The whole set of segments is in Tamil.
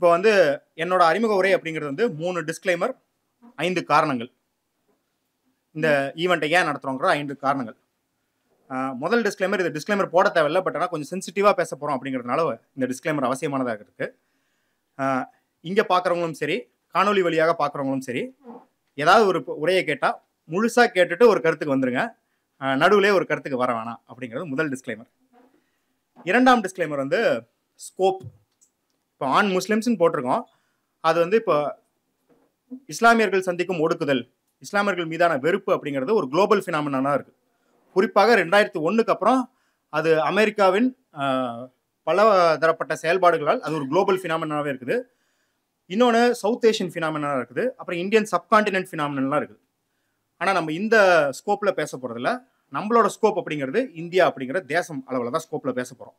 இப்போ வந்து என்னோட அறிமுக உரை அப்படிங்கிறது வந்து மூணு டிஸ்க்ளைமர் ஐந்து காரணங்கள் இந்த ஈவெண்ட்டை ஏன் நடத்துகிறோங்கிற ஐந்து காரணங்கள் முதல் டிஸ்க்ளைமர் இது டிஸ்க்ளைமர் போட தேவையில்ல பட் ஆனால் கொஞ்சம் சென்சிட்டிவாக பேச போகிறோம் அப்படிங்கிறதுனால இந்த டிஸ்க்ளைமர் அவசியமானதாக இருக்குது இங்கே பார்க்குறவங்களும் சரி காணொலி வழியாக பார்க்குறவங்களும் சரி ஏதாவது ஒரு உரையை கேட்டால் முழுசாக கேட்டுட்டு ஒரு கருத்துக்கு வந்துருங்க நடுவிலே ஒரு கருத்துக்கு வர வேணாம் அப்படிங்கிறது முதல் டிஸ்க்ளைமர் இரண்டாம் டிஸ்க்ளைமர் வந்து ஸ்கோப் இப்போ ஆண் முஸ்லிம்ஸ்ன்னு போட்டிருக்கோம் அது வந்து இப்போ இஸ்லாமியர்கள் சந்திக்கும் ஒடுக்குதல் இஸ்லாமியர்கள் மீதான வெறுப்பு அப்படிங்கிறது ஒரு குளோபல் ஃபினாமினாக இருக்குது குறிப்பாக ரெண்டாயிரத்தி ஒன்றுக்கு அப்புறம் அது அமெரிக்காவின் பல தரப்பட்ட செயல்பாடுகளால் அது ஒரு குளோபல் ஃபினாமினாவே இருக்குது இன்னொன்று சவுத் ஏஷியன் ஃபினாமினா இருக்குது அப்புறம் இந்தியன் சப்கான்டினென்ட் ஃபினாமினலாம் இருக்குது ஆனால் நம்ம இந்த ஸ்கோப்பில் பேச போகிறதில்ல நம்மளோட ஸ்கோப் அப்படிங்கிறது இந்தியா அப்படிங்கிற தேசம் அளவில் தான் ஸ்கோப்பில் பேச போகிறோம்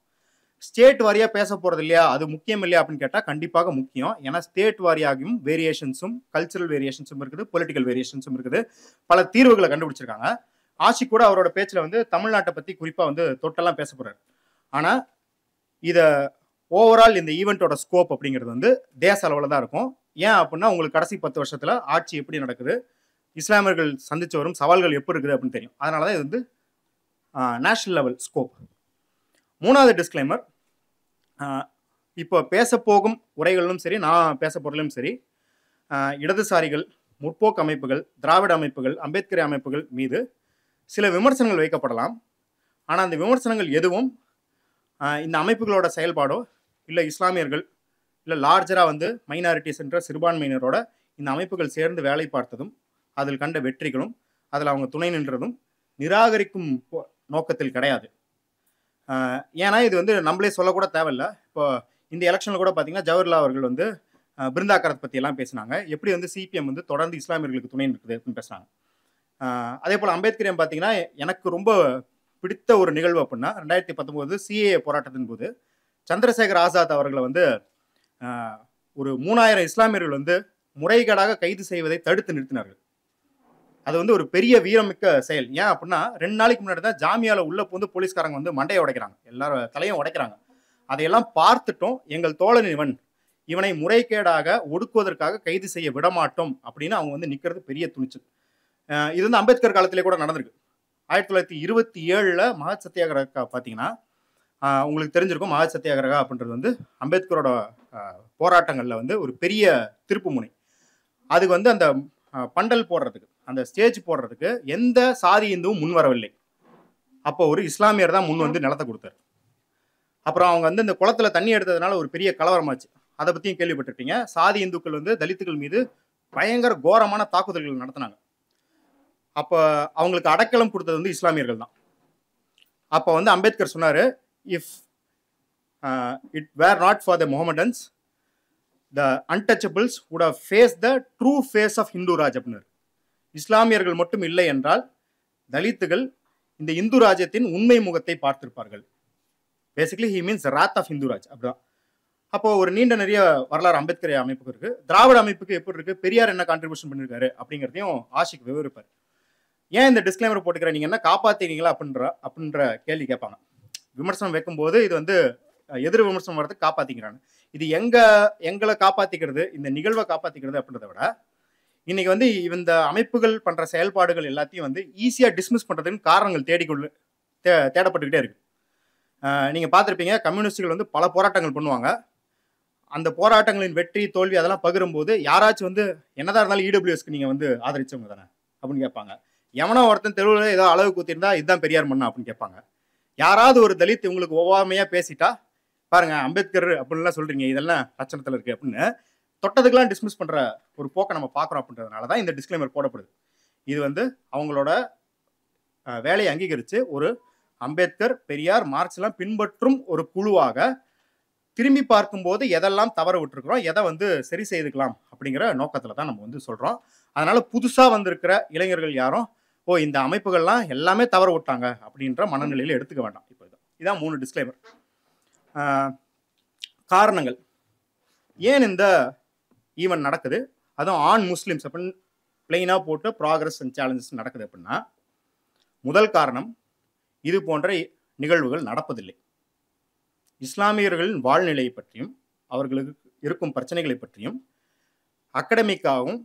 ஸ்டேட் வாரியாக பேச போகிறது இல்லையா அது முக்கியம் இல்லையா அப்படின்னு கேட்டால் கண்டிப்பாக முக்கியம் ஏன்னா ஸ்டேட் வாரியாகியும் வேரியேஷன்ஸும் கல்ச்சரல் வேரியேஷன்ஸும் இருக்குது பொலிட்டிக்கல் வேரியேஷன்ஸும் இருக்குது பல தீர்வுகளை கண்டுபிடிச்சிருக்காங்க ஆஷி கூட அவரோட பேச்சில் வந்து தமிழ்நாட்டை பற்றி குறிப்பாக வந்து தொட்டெல்லாம் பேச போகிறார் ஆனால் இதை ஓவரால் இந்த ஈவெண்ட்டோட ஸ்கோப் அப்படிங்கிறது வந்து தேச அளவில் தான் இருக்கும் ஏன் அப்படின்னா உங்களுக்கு கடைசி பத்து வருஷத்தில் ஆட்சி எப்படி நடக்குது இஸ்லாமியர்கள் சந்தித்து வரும் சவால்கள் எப்படி இருக்குது அப்படின்னு தெரியும் அதனால தான் இது வந்து நேஷனல் லெவல் ஸ்கோப் மூணாவது டிஸ்க்ளைமர் இப்போ பேச போகும் உரைகளிலும் சரி நான் பேச பொருளும் சரி இடதுசாரிகள் முற்போக்கு அமைப்புகள் திராவிட அமைப்புகள் அம்பேத்கர் அமைப்புகள் மீது சில விமர்சனங்கள் வைக்கப்படலாம் ஆனால் அந்த விமர்சனங்கள் எதுவும் இந்த அமைப்புகளோட செயல்பாடோ இல்லை இஸ்லாமியர்கள் இல்லை லார்ஜராக வந்து மைனாரிட்டிஸ் என்ற சிறுபான்மையினரோட இந்த அமைப்புகள் சேர்ந்து வேலை பார்த்ததும் அதில் கண்ட வெற்றிகளும் அதில் அவங்க துணை நின்றதும் நிராகரிக்கும் நோக்கத்தில் கிடையாது ஏன்னா இது வந்து நம்மளே சொல்லக்கூட தேவையில்ல இப்போ இந்த எலெக்ஷனில் கூட பார்த்தீங்கன்னா ஜவஹர்லால் அவர்கள் வந்து பிருந்தாக்கரத் பற்றியெல்லாம் பேசினாங்க எப்படி வந்து சிபிஎம் வந்து தொடர்ந்து இஸ்லாமியர்களுக்கு துணை இருக்குது அப்படின்னு பேசுனாங்க அதே போல் அம்பேத்கரையும் பார்த்தீங்கன்னா எனக்கு ரொம்ப பிடித்த ஒரு நிகழ்வு அப்படின்னா ரெண்டாயிரத்தி பத்தொம்போது சிஏ போராட்டத்தின் போது சந்திரசேகர் ஆசாத் அவர்களை வந்து ஒரு மூணாயிரம் இஸ்லாமியர்கள் வந்து முறைகேடாக கைது செய்வதை தடுத்து நிறுத்தினார்கள் அது வந்து ஒரு பெரிய வீரமிக்க செயல் ஏன் அப்படின்னா ரெண்டு நாளைக்கு முன்னாடி தான் ஜாமியாவில் உள்ள போந்து போலீஸ்காரங்க வந்து மண்டையை உடைக்கிறாங்க எல்லாரும் தலையும் உடைக்கிறாங்க அதையெல்லாம் பார்த்துட்டோம் எங்கள் தோழன் இவன் இவனை முறைகேடாக ஒடுக்குவதற்காக கைது செய்ய விடமாட்டோம் அப்படின்னு அவங்க வந்து நிற்கிறது பெரிய துணிச்சல் இது வந்து அம்பேத்கர் காலத்திலே கூட நடந்திருக்கு ஆயிரத்தி தொள்ளாயிரத்தி இருபத்தி ஏழில் மகா சத்தியாகிரகா பார்த்தீங்கன்னா உங்களுக்கு தெரிஞ்சிருக்கும் மகா சத்தியாகிரகா அப்படின்றது வந்து அம்பேத்கரோட போராட்டங்களில் வந்து ஒரு பெரிய திருப்பு முனை அதுக்கு வந்து அந்த பண்டல் போடுறதுக்கு அந்த ஸ்டேஜ் போடுறதுக்கு எந்த சாதி இந்துவும் முன் வரவில்லை அப்போ ஒரு இஸ்லாமியர் தான் முன் வந்து நிலத்தை கொடுத்தாரு அப்புறம் அவங்க வந்து இந்த குளத்துல தண்ணி எடுத்ததுனால ஒரு பெரிய கலவரமாச்சு அதை பற்றியும் கேள்விப்பட்டிருப்பீங்க சாதி இந்துக்கள் வந்து தலித்துகள் மீது பயங்கர கோரமான தாக்குதல்கள் நடத்தினாங்க அப்போ அவங்களுக்கு அடைக்கலம் கொடுத்தது வந்து இஸ்லாமியர்கள் தான் அப்போ வந்து அம்பேத்கர் சொன்னார் if it were not for the Mohammedans the untouchables would face the true face of Hindu Raj அப்படின்னு இஸ்லாமியர்கள் மட்டும் இல்லை என்றால் தலித்துகள் இந்த இந்து ராஜ்யத்தின் உண்மை முகத்தை பார்த்திருப்பார்கள் basically he means Rath of இந்துராஜ் அப்படிதான் அப்போ ஒரு நீண்ட நிறைய வரலாறு அம்பேத்கர் அமைப்புக்கு இருக்கு திராவிட அமைப்புக்கு எப்படி இருக்கு பெரியார் என்ன கான்ட்ரிபியூஷன் பண்ணிருக்காரு அப்படிங்கிறதையும் ஆஷிக் விவரிப்பார் ஏன் இந்த டிஸ்க்ளைமர் போட்டுக்கிற நீங்க என்ன காப்பாத்தினீங்களா அப்படின்ற அப்படின்ற கேள்வி கேட்பாங்க விமர்சனம் வைக்கும்போது இது வந்து எதிர் விமர்சனம் வரது காப்பாத்திக்கிறாங்க இது எங்க எங்களை காப்பாத்திக்கிறது இந்த நிகழ்வை காப்பாத்திக்கிறது அப்படின்றத விட இன்னைக்கு வந்து இந்த அமைப்புகள் பண்ற செயல்பாடுகள் எல்லாத்தையும் வந்து ஈஸியாக டிஸ்மிஸ் பண்றதுக்கு காரணங்கள் தேடிக்கொள்ள தே தேடப்பட்டுக்கிட்டே இருக்கு நீங்க பார்த்துருப்பீங்க கம்யூனிஸ்டுகள் வந்து பல போராட்டங்கள் பண்ணுவாங்க அந்த போராட்டங்களின் வெற்றி தோல்வி அதெல்லாம் பகிரும்போது யாராச்சும் வந்து என்னதான் இருந்தாலும் இடபிள்யூஎஸ்க்கு e நீங்க வந்து ஆதரிச்சவங்க தானே அப்படின்னு கேட்பாங்க எவனோ ஒருத்தன் தெருவில் ஏதோ அளவு கூத்திருந்தா இதுதான் பெரியார் மண்ணா அப்படின்னு கேட்பாங்க யாராவது ஒரு தலித் உங்களுக்கு ஒவ்வாமையா பேசிட்டா பாருங்க அம்பேத்கர் அப்படின்லாம் சொல்றீங்க இதெல்லாம் லட்சணத்தில் இருக்கு அப்படின்னு தொட்டதுக்கெல்லாம் டிஸ்மிஸ் பண்ணுற ஒரு போக்கை நம்ம பார்க்குறோம் அப்படின்றதுனால தான் இந்த டிஸ்க்ளைமர் போடப்படுது இது வந்து அவங்களோட வேலையை அங்கீகரித்து ஒரு அம்பேத்கர் பெரியார் மார்க்ஸ்லாம் பின்பற்றும் ஒரு குழுவாக திரும்பி பார்க்கும்போது எதெல்லாம் தவற விட்டுருக்குறோம் எதை வந்து சரி செய்துக்கலாம் அப்படிங்கிற நோக்கத்தில் தான் நம்ம வந்து சொல்கிறோம் அதனால் புதுசாக வந்திருக்கிற இளைஞர்கள் யாரும் ஓ இந்த அமைப்புகள்லாம் எல்லாமே தவற விட்டாங்க அப்படின்ற மனநிலையில் எடுத்துக்க வேண்டாம் இப்போ இதான் மூணு டிஸ்க்ளைமர் காரணங்கள் ஏன் இந்த ஈவன் நடக்குது அதுவும் ஆண் முஸ்லீம்ஸ் அப்படின்னு பிளெயினாக போட்டு ப்ராக்ரஸ் அண்ட் சேலஞ்சஸ் நடக்குது அப்படின்னா முதல் காரணம் இது போன்ற நிகழ்வுகள் நடப்பதில்லை இஸ்லாமியர்களின் வாழ்நிலையை பற்றியும் அவர்களுக்கு இருக்கும் பிரச்சனைகளை பற்றியும் அகடமிக்காகவும்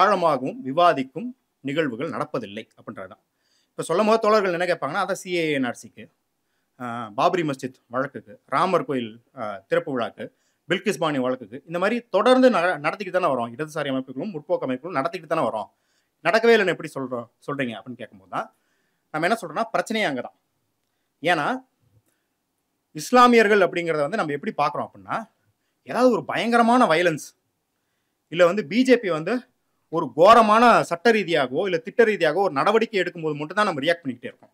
ஆழமாகவும் விவாதிக்கும் நிகழ்வுகள் நடப்பதில்லை அப்படின்றதான் இப்போ சொல்லும் போது தோழர்கள் என்ன கேட்பாங்கன்னா அதை சிஏஎன்ஆர்சிக்கு பாபரி மஸ்ஜித் வழக்குக்கு ராமர் கோயில் திறப்பு விழாக்கு பில்கிஸ் பாணி வழக்குக்கு இந்த மாதிரி தொடர்ந்து நடத்திக்கிட்டு தானே வரோம் இடதுசாரி அமைப்புகளும் முற்போக்கு அமைப்புகளும் நடத்திக்கிட்டு தானே வரோம் நடக்கவே இல்லைன்னு எப்படி சொல்கிறோம் சொல்கிறீங்க அப்படின்னு கேட்கும்போது தான் நம்ம என்ன சொல்கிறோன்னா பிரச்சனையே அங்கே தான் ஏன்னா இஸ்லாமியர்கள் அப்படிங்கிறத வந்து நம்ம எப்படி பார்க்குறோம் அப்படின்னா ஏதாவது ஒரு பயங்கரமான வயலன்ஸ் இல்லை வந்து பிஜேபி வந்து ஒரு கோரமான சட்ட ரீதியாகவோ இல்லை திட்ட ரீதியாகவோ ஒரு நடவடிக்கை எடுக்கும்போது மட்டும் தான் நம்ம ரியாக்ட் பண்ணிக்கிட்டே இருக்கோம்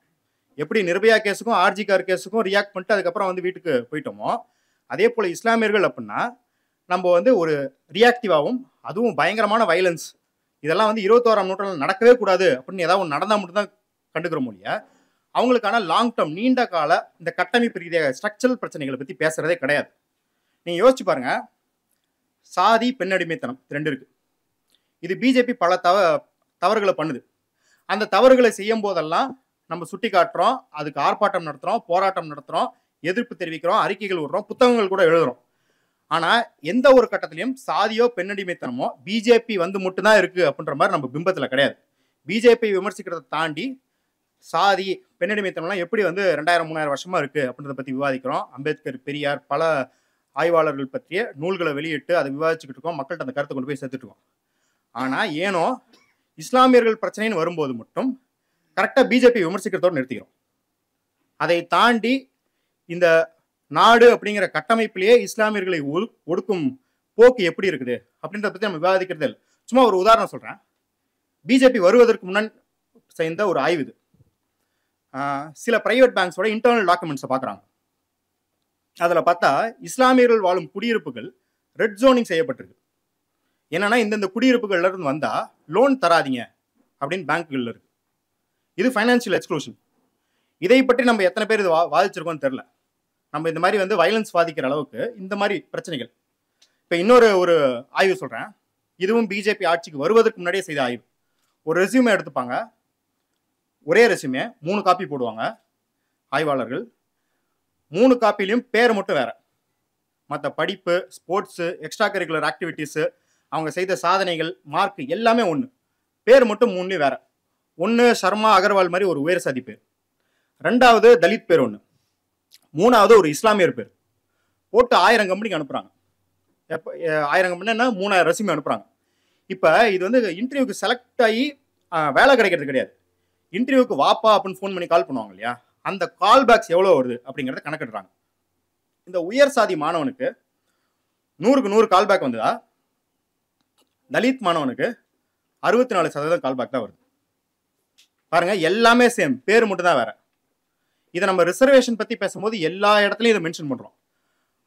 எப்படி நிர்பயா கேஸுக்கும் ஆர்ஜி கார் கேஸுக்கும் ரியாக்ட் பண்ணிட்டு அதுக்கப்புறம் வந்து வீட்டுக்கு போயிட்டோமோ அதே போல் இஸ்லாமியர்கள் அப்படின்னா நம்ம வந்து ஒரு ரியாக்டிவாகவும் அதுவும் பயங்கரமான வைலன்ஸ் இதெல்லாம் வந்து இருபத்தோராம் நூற்றாண்டு நடக்கவே கூடாது அப்படின்னு ஏதாவது ஒன்று நடந்தால் மட்டும்தான் கண்டுக்கிற மொழியா அவங்களுக்கான லாங் டேர்ம் நீண்ட கால இந்த கட்டமைப்பு ரீதியாக ஸ்ட்ரக்சரல் பிரச்சனைகளை பற்றி பேசுகிறதே கிடையாது நீங்கள் யோசிச்சு பாருங்கள் சாதி பெண்ணடிமைத்தனம் ரெண்டு இருக்குது இது பிஜேபி பல தவ தவறுகளை பண்ணுது அந்த தவறுகளை செய்யும் போதெல்லாம் நம்ம சுட்டி காட்டுறோம் அதுக்கு ஆர்ப்பாட்டம் நடத்துகிறோம் போராட்டம் நடத்துகிறோம் எதிர்ப்பு தெரிவிக்கிறோம் அறிக்கைகள் விடுறோம் புத்தகங்கள் கூட எழுதுறோம் ஆனால் எந்த ஒரு கட்டத்திலையும் சாதியோ பெண்ணடிமைத்தனமோ பிஜேபி வந்து மட்டும்தான் இருக்குது அப்படின்ற மாதிரி நம்ம பிம்பத்தில் கிடையாது பிஜேபி விமர்சிக்கிறத தாண்டி சாதி பெண்ணடிமைத்தனம்லாம் எப்படி வந்து ரெண்டாயிரம் மூணாயிரம் வருஷமா இருக்குது அப்படின்றத பற்றி விவாதிக்கிறோம் அம்பேத்கர் பெரியார் பல ஆய்வாளர்கள் பற்றிய நூல்களை வெளியிட்டு அதை விவாதிச்சுக்கிட்டு இருக்கோம் மக்கள்கிட்ட அந்த கருத்தை கொண்டு போய் சேர்த்துட்டு இருக்கோம் ஆனால் ஏனோ இஸ்லாமியர்கள் பிரச்சனைன்னு வரும்போது மட்டும் கரெக்டாக பிஜேபி விமர்சிக்கிறதோடு நிறுத்திக்கிறோம் அதை தாண்டி இந்த நாடு அப்படிங்கிற கட்டமைப்பிலேயே இஸ்லாமியர்களை ஒடுக்கும் போக்கு எப்படி இருக்குது அப்படின்றத பற்றி நம்ம விவாதிக்கிறது சும்மா ஒரு உதாரணம் சொல்கிறேன் பிஜேபி வருவதற்கு முன்னாடி சேர்ந்த ஒரு ஆய்வு இது சில பிரைவேட் பேங்க்ஸோட இன்டர்னல் டாக்குமெண்ட்ஸை பார்க்குறாங்க அதில் பார்த்தா இஸ்லாமியர்கள் வாழும் குடியிருப்புகள் ரெட் ஜோனிங் செய்யப்பட்டிருக்கு என்னென்னா இந்தந்த குடியிருப்புகள்லேருந்து வந்தால் லோன் தராதிங்க அப்படின்னு பேங்க்குகளில் இருக்குது இது ஃபைனான்சியல் எக்ஸ்க்ளூஷன் இதை பற்றி நம்ம எத்தனை பேர் இது வா வாதிச்சிருக்கோன்னு தெரில நம்ம இந்த மாதிரி வந்து வயலன்ஸ் பாதிக்கிற அளவுக்கு இந்த மாதிரி பிரச்சனைகள் இப்போ இன்னொரு ஒரு ஆய்வு சொல்கிறேன் இதுவும் பிஜேபி ஆட்சிக்கு வருவதற்கு முன்னாடியே செய்த ஆய்வு ஒரு ரெசியூமே எடுத்துப்பாங்க ஒரே ரெசியூமே மூணு காப்பி போடுவாங்க ஆய்வாளர்கள் மூணு காப்பிலையும் பேர் மட்டும் வேறு மற்ற படிப்பு ஸ்போர்ட்ஸு எக்ஸ்ட்ரா கரிக்குலர் ஆக்டிவிட்டீஸு அவங்க செய்த சாதனைகள் மார்க் எல்லாமே ஒன்று பேர் மட்டும் மூணுலேயும் வேறு ஒன்று சர்மா அகர்வால் மாதிரி ஒரு உயர் சதி பேர் ரெண்டாவது தலித் பேர் ஒன்று மூணாவது ஒரு இஸ்லாமியர் பேர் போட்டு ஆயிரம் கம்பெனிக்கு அனுப்புகிறாங்க எப்போ ஆயிரம் கம்பெனின்னா மூணாயிரம் ரசிமி அனுப்புகிறாங்க இப்போ இது வந்து இன்டர்வியூக்கு செலக்ட் ஆகி வேலை கிடைக்கிறது கிடையாது இன்டர்வியூக்கு வாப்பா அப்படின்னு ஃபோன் பண்ணி கால் பண்ணுவாங்க இல்லையா அந்த கால் பேக்ஸ் எவ்வளோ வருது அப்படிங்கிறத கணக்கிடுறாங்க இந்த உயர் சாதி மாணவனுக்கு நூறுக்கு நூறு கால் பேக் வந்ததா தலித் மாணவனுக்கு அறுபத்தி நாலு சதவீதம் கால் பேக் தான் வருது பாருங்கள் எல்லாமே சேம் பேர் மட்டும் தான் வேறு இதை நம்ம ரிசர்வேஷன் பற்றி பேசும்போது எல்லா இடத்துலையும் இதை மென்ஷன் பண்ணுறோம்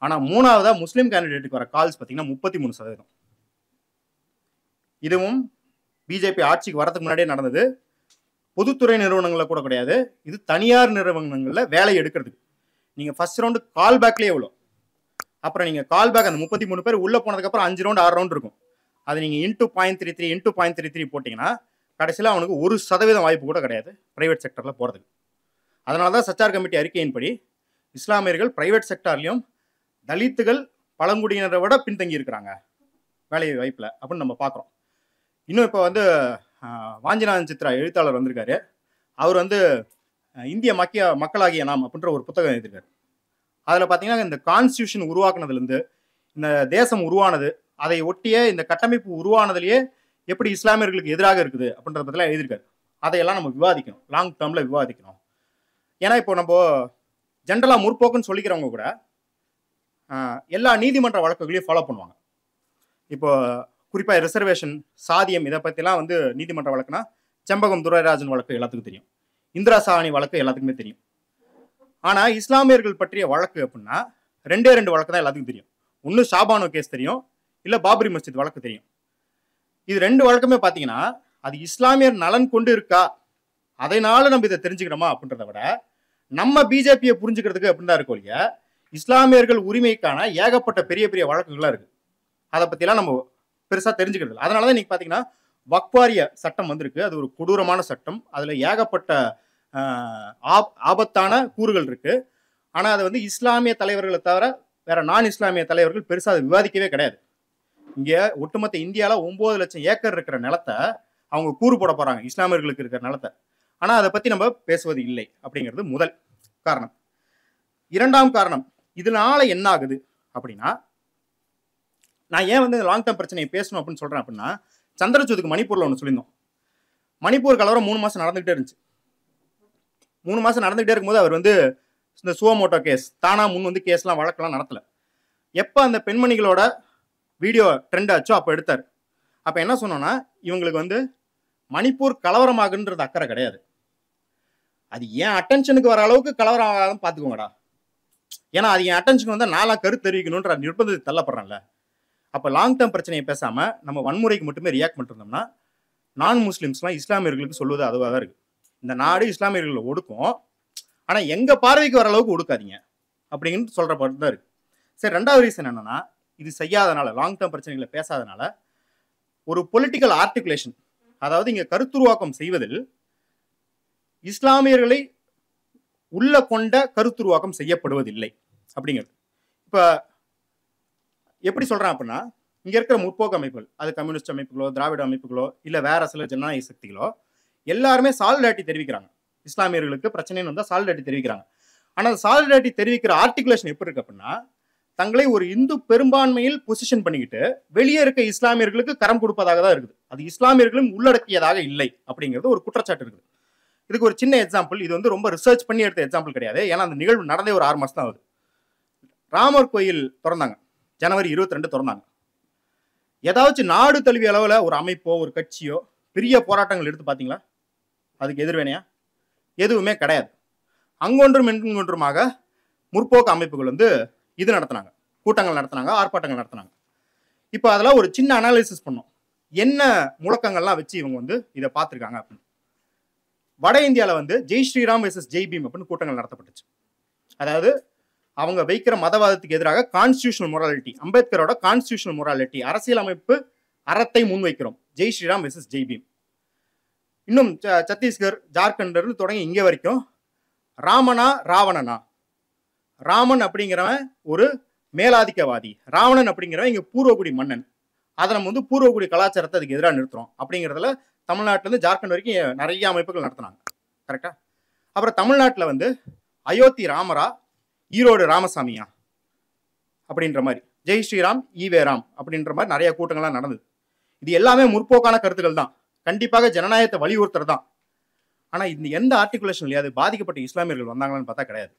ஆனால் மூணாவதாக முஸ்லீம் கேண்டிடேட்டுக்கு வர கால்ஸ் பார்த்தீங்கன்னா முப்பத்தி மூணு சதவீதம் இதுவும் பிஜேபி ஆட்சிக்கு வரதுக்கு முன்னாடியே நடந்தது பொதுத்துறை நிறுவனங்களில் கூட கிடையாது இது தனியார் நிறுவனங்களில் வேலை எடுக்கிறதுக்கு நீங்கள் ஃபஸ்ட் ரவுண்டு கால் பேக்லேயே எவ்வளோ அப்புறம் நீங்கள் கால் பேக் அந்த முப்பத்தி மூணு பேர் உள்ளே போனதுக்கப்புறம் அஞ்சு ரவுண்டு ஆறு ரவுண்ட் இருக்கும் அது நீங்கள் into point three three into point three three போட்டிங்கன்னா கடைசியில் அவனுக்கு ஒரு சதவீதம் வாய்ப்பு கூட கிடையாது ப்ரைவேட் செக்டரில் போகிறதுக்கு அதனால தான் சச்சார் கமிட்டி அறிக்கையின்படி இஸ்லாமியர்கள் பிரைவேட் செக்டார்லேயும் தலித்துகள் பழங்குடியினரை விட பின்தங்கி இருக்கிறாங்க வேலை வாய்ப்பில் அப்படின்னு நம்ம பார்க்குறோம் இன்னும் இப்போ வந்து வாஞ்சிநாதன் சித்ரா எழுத்தாளர் வந்திருக்காரு அவர் வந்து இந்திய மக்கிய மக்களாகிய நாம் அப்படின்ற ஒரு புத்தகம் எழுதியிருக்காரு அதில் பார்த்தீங்கன்னா இந்த கான்ஸ்டியூஷன் உருவாக்குனதுலேருந்து இந்த தேசம் உருவானது அதை ஒட்டிய இந்த கட்டமைப்பு உருவானதுலேயே எப்படி இஸ்லாமியர்களுக்கு எதிராக இருக்குது அப்படின்றத பற்றிலாம் எழுதியிருக்காரு அதையெல்லாம் நம்ம விவாதிக்கணும் லாங் டேர்மில் விவாதிக்கணும் ஏன்னா இப்போ நம்ம ஜென்ரலாக முற்போக்குன்னு சொல்லிக்கிறவங்க கூட எல்லா நீதிமன்ற வழக்குகளையும் ஃபாலோ பண்ணுவாங்க இப்போ குறிப்பாக ரிசர்வேஷன் சாதியம் இதை பற்றிலாம் வந்து நீதிமன்ற வழக்குனா செம்பகம் துரைராஜன் வழக்கு எல்லாத்துக்கும் தெரியும் இந்திரா சாணி வழக்கு எல்லாத்துக்குமே தெரியும் ஆனால் இஸ்லாமியர்கள் பற்றிய வழக்கு அப்படின்னா ரெண்டே ரெண்டு வழக்கு தான் எல்லாத்துக்கும் தெரியும் ஒன்று ஷாபானோ கேஸ் தெரியும் இல்லை பாபரி மஸ்ஜித் வழக்கு தெரியும் இது ரெண்டு வழக்குமே பார்த்தீங்கன்னா அது இஸ்லாமியர் நலன் கொண்டு இருக்கா அதனால நம்ம இதை தெரிஞ்சுக்கணுமா அப்படின்றத விட நம்ம பிஜேபியை புரிஞ்சுக்கிறதுக்கு அப்படின்னு தான் இருக்கும் இல்லையா இஸ்லாமியர்கள் உரிமைக்கான ஏகப்பட்ட பெரிய பெரிய வழக்குகள்லாம் இருக்குது அதை பற்றிலாம் நம்ம பெருசாக தெரிஞ்சுக்கிறது இல்லை அதனால தான் இன்றைக்கி பார்த்தீங்கன்னா வக்வாரிய சட்டம் வந்திருக்கு அது ஒரு கொடூரமான சட்டம் அதில் ஏகப்பட்ட ஆப் ஆபத்தான கூறுகள் இருக்குது ஆனால் அதை வந்து இஸ்லாமிய தலைவர்களை தவிர வேற நான் இஸ்லாமிய தலைவர்கள் பெருசாக அதை விவாதிக்கவே கிடையாது இங்கே ஒட்டுமொத்த இந்தியாவில் ஒம்பது லட்சம் ஏக்கர் இருக்கிற நிலத்தை அவங்க கூறு போட போகிறாங்க இஸ்லாமியர்களுக்கு இருக்கிற நிலத்தை ஆனால் அதை பற்றி நம்ம பேசுவது இல்லை அப்படிங்கிறது முதல் காரணம் இரண்டாம் காரணம் இதனால என்ன ஆகுது அப்படின்னா நான் ஏன் வந்து லாங் டேர்ம் பிரச்சனையை பேசணும் அப்படின்னு சொல்கிறேன் அப்படின்னா சந்திரச்சூதுக்கு மணிப்பூரில் ஒன்று சொல்லியிருந்தோம் மணிப்பூர் கலவரம் மூணு மாதம் நடந்துகிட்டே இருந்துச்சு மூணு மாதம் நடந்துகிட்டே இருக்கும்போது அவர் வந்து இந்த சுவமோட்டோ கேஸ் தானா முன் வந்து கேஸ்லாம் வழக்கெல்லாம் நடத்தலை எப்போ அந்த பெண்மணிகளோட வீடியோ ட்ரெண்ட் ஆச்சோ அப்போ எடுத்தார் அப்போ என்ன சொன்னோன்னா இவங்களுக்கு வந்து மணிப்பூர் கலவரமாகன்றது அக்கறை கிடையாது அது ஏன் அட்டென்ஷனுக்கு வர அளவுக்கு கலவரம் ஆகாதான் பார்த்துக்கோங்கடா ஏன்னா அது என் அட்டென்ஷன் வந்து நாலாம் கருத்து தெரிவிக்கணுன்ற நிர்பந்தத்தை தள்ளப்படுறேன்ல அப்போ லாங் டேர்ம் பிரச்சனையை பேசாமல் நம்ம வன்முறைக்கு மட்டுமே ரியாக்ட் பண்ணிருந்தோம்னா நான் முஸ்லீம்ஸ்லாம் இஸ்லாமியர்களுக்கு சொல்வது அதுவாக தான் இருக்குது இந்த நாடு இஸ்லாமியர்களை ஒடுக்கும் ஆனால் எங்கள் பார்வைக்கு வர அளவுக்கு ஒடுக்காதீங்க அப்படிங்கன்னு சொல்கிற பாட்டு தான் இருக்குது சரி ரெண்டாவது ரீசன் என்னென்னா இது செய்யாதனால லாங் டேர்ம் பிரச்சனைகளை பேசாதனால ஒரு பொலிட்டிக்கல் ஆர்டிகுலேஷன் அதாவது இங்கே கருத்துருவாக்கம் செய்வதில் இஸ்லாமியர்களை உள்ள கொண்ட கருத்துருவாக்கம் செய்யப்படுவதில்லை அப்படிங்கிறது இப்போ எப்படி சொல்கிறேன் அப்படின்னா இங்கே இருக்கிற முற்போக்கு அமைப்புகள் அது கம்யூனிஸ்ட் அமைப்புகளோ திராவிட அமைப்புகளோ இல்லை வேற சில ஜனநாயக சக்திகளோ எல்லாருமே சாலிடாரிட்டி தெரிவிக்கிறாங்க இஸ்லாமியர்களுக்கு பிரச்சனைன்னு வந்தால் சாலிடாரிட்டி தெரிவிக்கிறாங்க ஆனால் சாலிடாரிட்டி தெரிவிக்கிற ஆர்டிகுலேஷன் எப்படி இருக்கு அப்படின்னா தங்களை ஒரு இந்து பெரும்பான்மையில் பொசிஷன் பண்ணிக்கிட்டு வெளியே இருக்க இஸ்லாமியர்களுக்கு கரம் கொடுப்பதாக தான் இருக்குது அது இஸ்லாமியர்களும் உள்ளடக்கியதாக இல்லை அப்படிங்கிறது ஒரு குற்றச்சாட்டு இருக்குது இதுக்கு ஒரு சின்ன எக்ஸாம்பிள் இது வந்து ரொம்ப ரிசர்ச் பண்ணி எடுத்த எக்ஸாம்பிள் கிடையாது ஏன்னா அந்த நிகழ்வு நடந்தே ஒரு ஆறு மாதம் தான் ஆகுது ராமர் கோயில் திறந்தாங்க ஜனவரி இருபத்தி ரெண்டு திறந்தாங்க ஏதாச்சும் நாடு தழுவிய அளவில் ஒரு அமைப்போ ஒரு கட்சியோ பெரிய போராட்டங்கள் எடுத்து பார்த்தீங்களா அதுக்கு எதிர்வேனையா எதுவுமே கிடையாது அங்கொன்றும் இன்னொன்றுமாக முற்போக்கு அமைப்புகள் வந்து இது நடத்தினாங்க கூட்டங்கள் நடத்தினாங்க ஆர்ப்பாட்டங்கள் நடத்தினாங்க இப்போ அதெல்லாம் ஒரு சின்ன அனாலிசிஸ் பண்ணோம் என்ன முழக்கங்கள்லாம் வச்சு இவங்க வந்து இதை பார்த்துருக்காங்க அப்படின்னு வட இந்தியாவில் வந்து ஜெய் ஸ்ரீராம் எஸ் ஜெய் பீம் அப்படின்னு கூட்டங்கள் நடத்தப்பட்டுச்சு அதாவது அவங்க வைக்கிற மதவாதத்துக்கு எதிராக கான்ஸ்டியூஷனல் மொராலிட்டி அம்பேத்கரோட கான்ஸ்டியூஷனல் மொராலிட்டி அரசியலமைப்பு அறத்தை முன்வைக்கிறோம் ஜெய் ஸ்ரீராம் எஸ் ஜெய் பீம் இன்னும் சத்தீஸ்கர் ஜார்க்கண்ட்லேருந்து தொடங்கி இங்கே வரைக்கும் ராமனா ராவணனா ராமன் அப்படிங்கிறவன் ஒரு மேலாதிக்கவாதி ராவணன் அப்படிங்கிறவன் இங்கே பூர்வகுடி மன்னன் அதை நம்ம வந்து பூர்வகுடி கலாச்சாரத்தை அதுக்கு எதிராக நிறுத்துறோம் அப்படிங்கிறதுல தமிழ்நாட்டிலேருந்து ஜார்க்கண்ட் வரைக்கும் நிறைய அமைப்புகள் நடத்தினாங்க கரெக்டாக அப்புறம் தமிழ்நாட்டில் வந்து அயோத்தி ராமரா ஈரோடு ராமசாமியா அப்படின்ற மாதிரி ஜெய் ஸ்ரீராம் ஈவே ராம் அப்படின்ற மாதிரி நிறைய கூட்டங்கள்லாம் நடந்தது இது எல்லாமே முற்போக்கான கருத்துக்கள் தான் கண்டிப்பாக ஜனநாயகத்தை வலியுறுத்துறது தான் ஆனால் இந்த எந்த ஆர்டிகுலேஷன்லையாவது பாதிக்கப்பட்ட இஸ்லாமியர்கள் வந்தாங்களான்னு பார்த்தா கிடையாது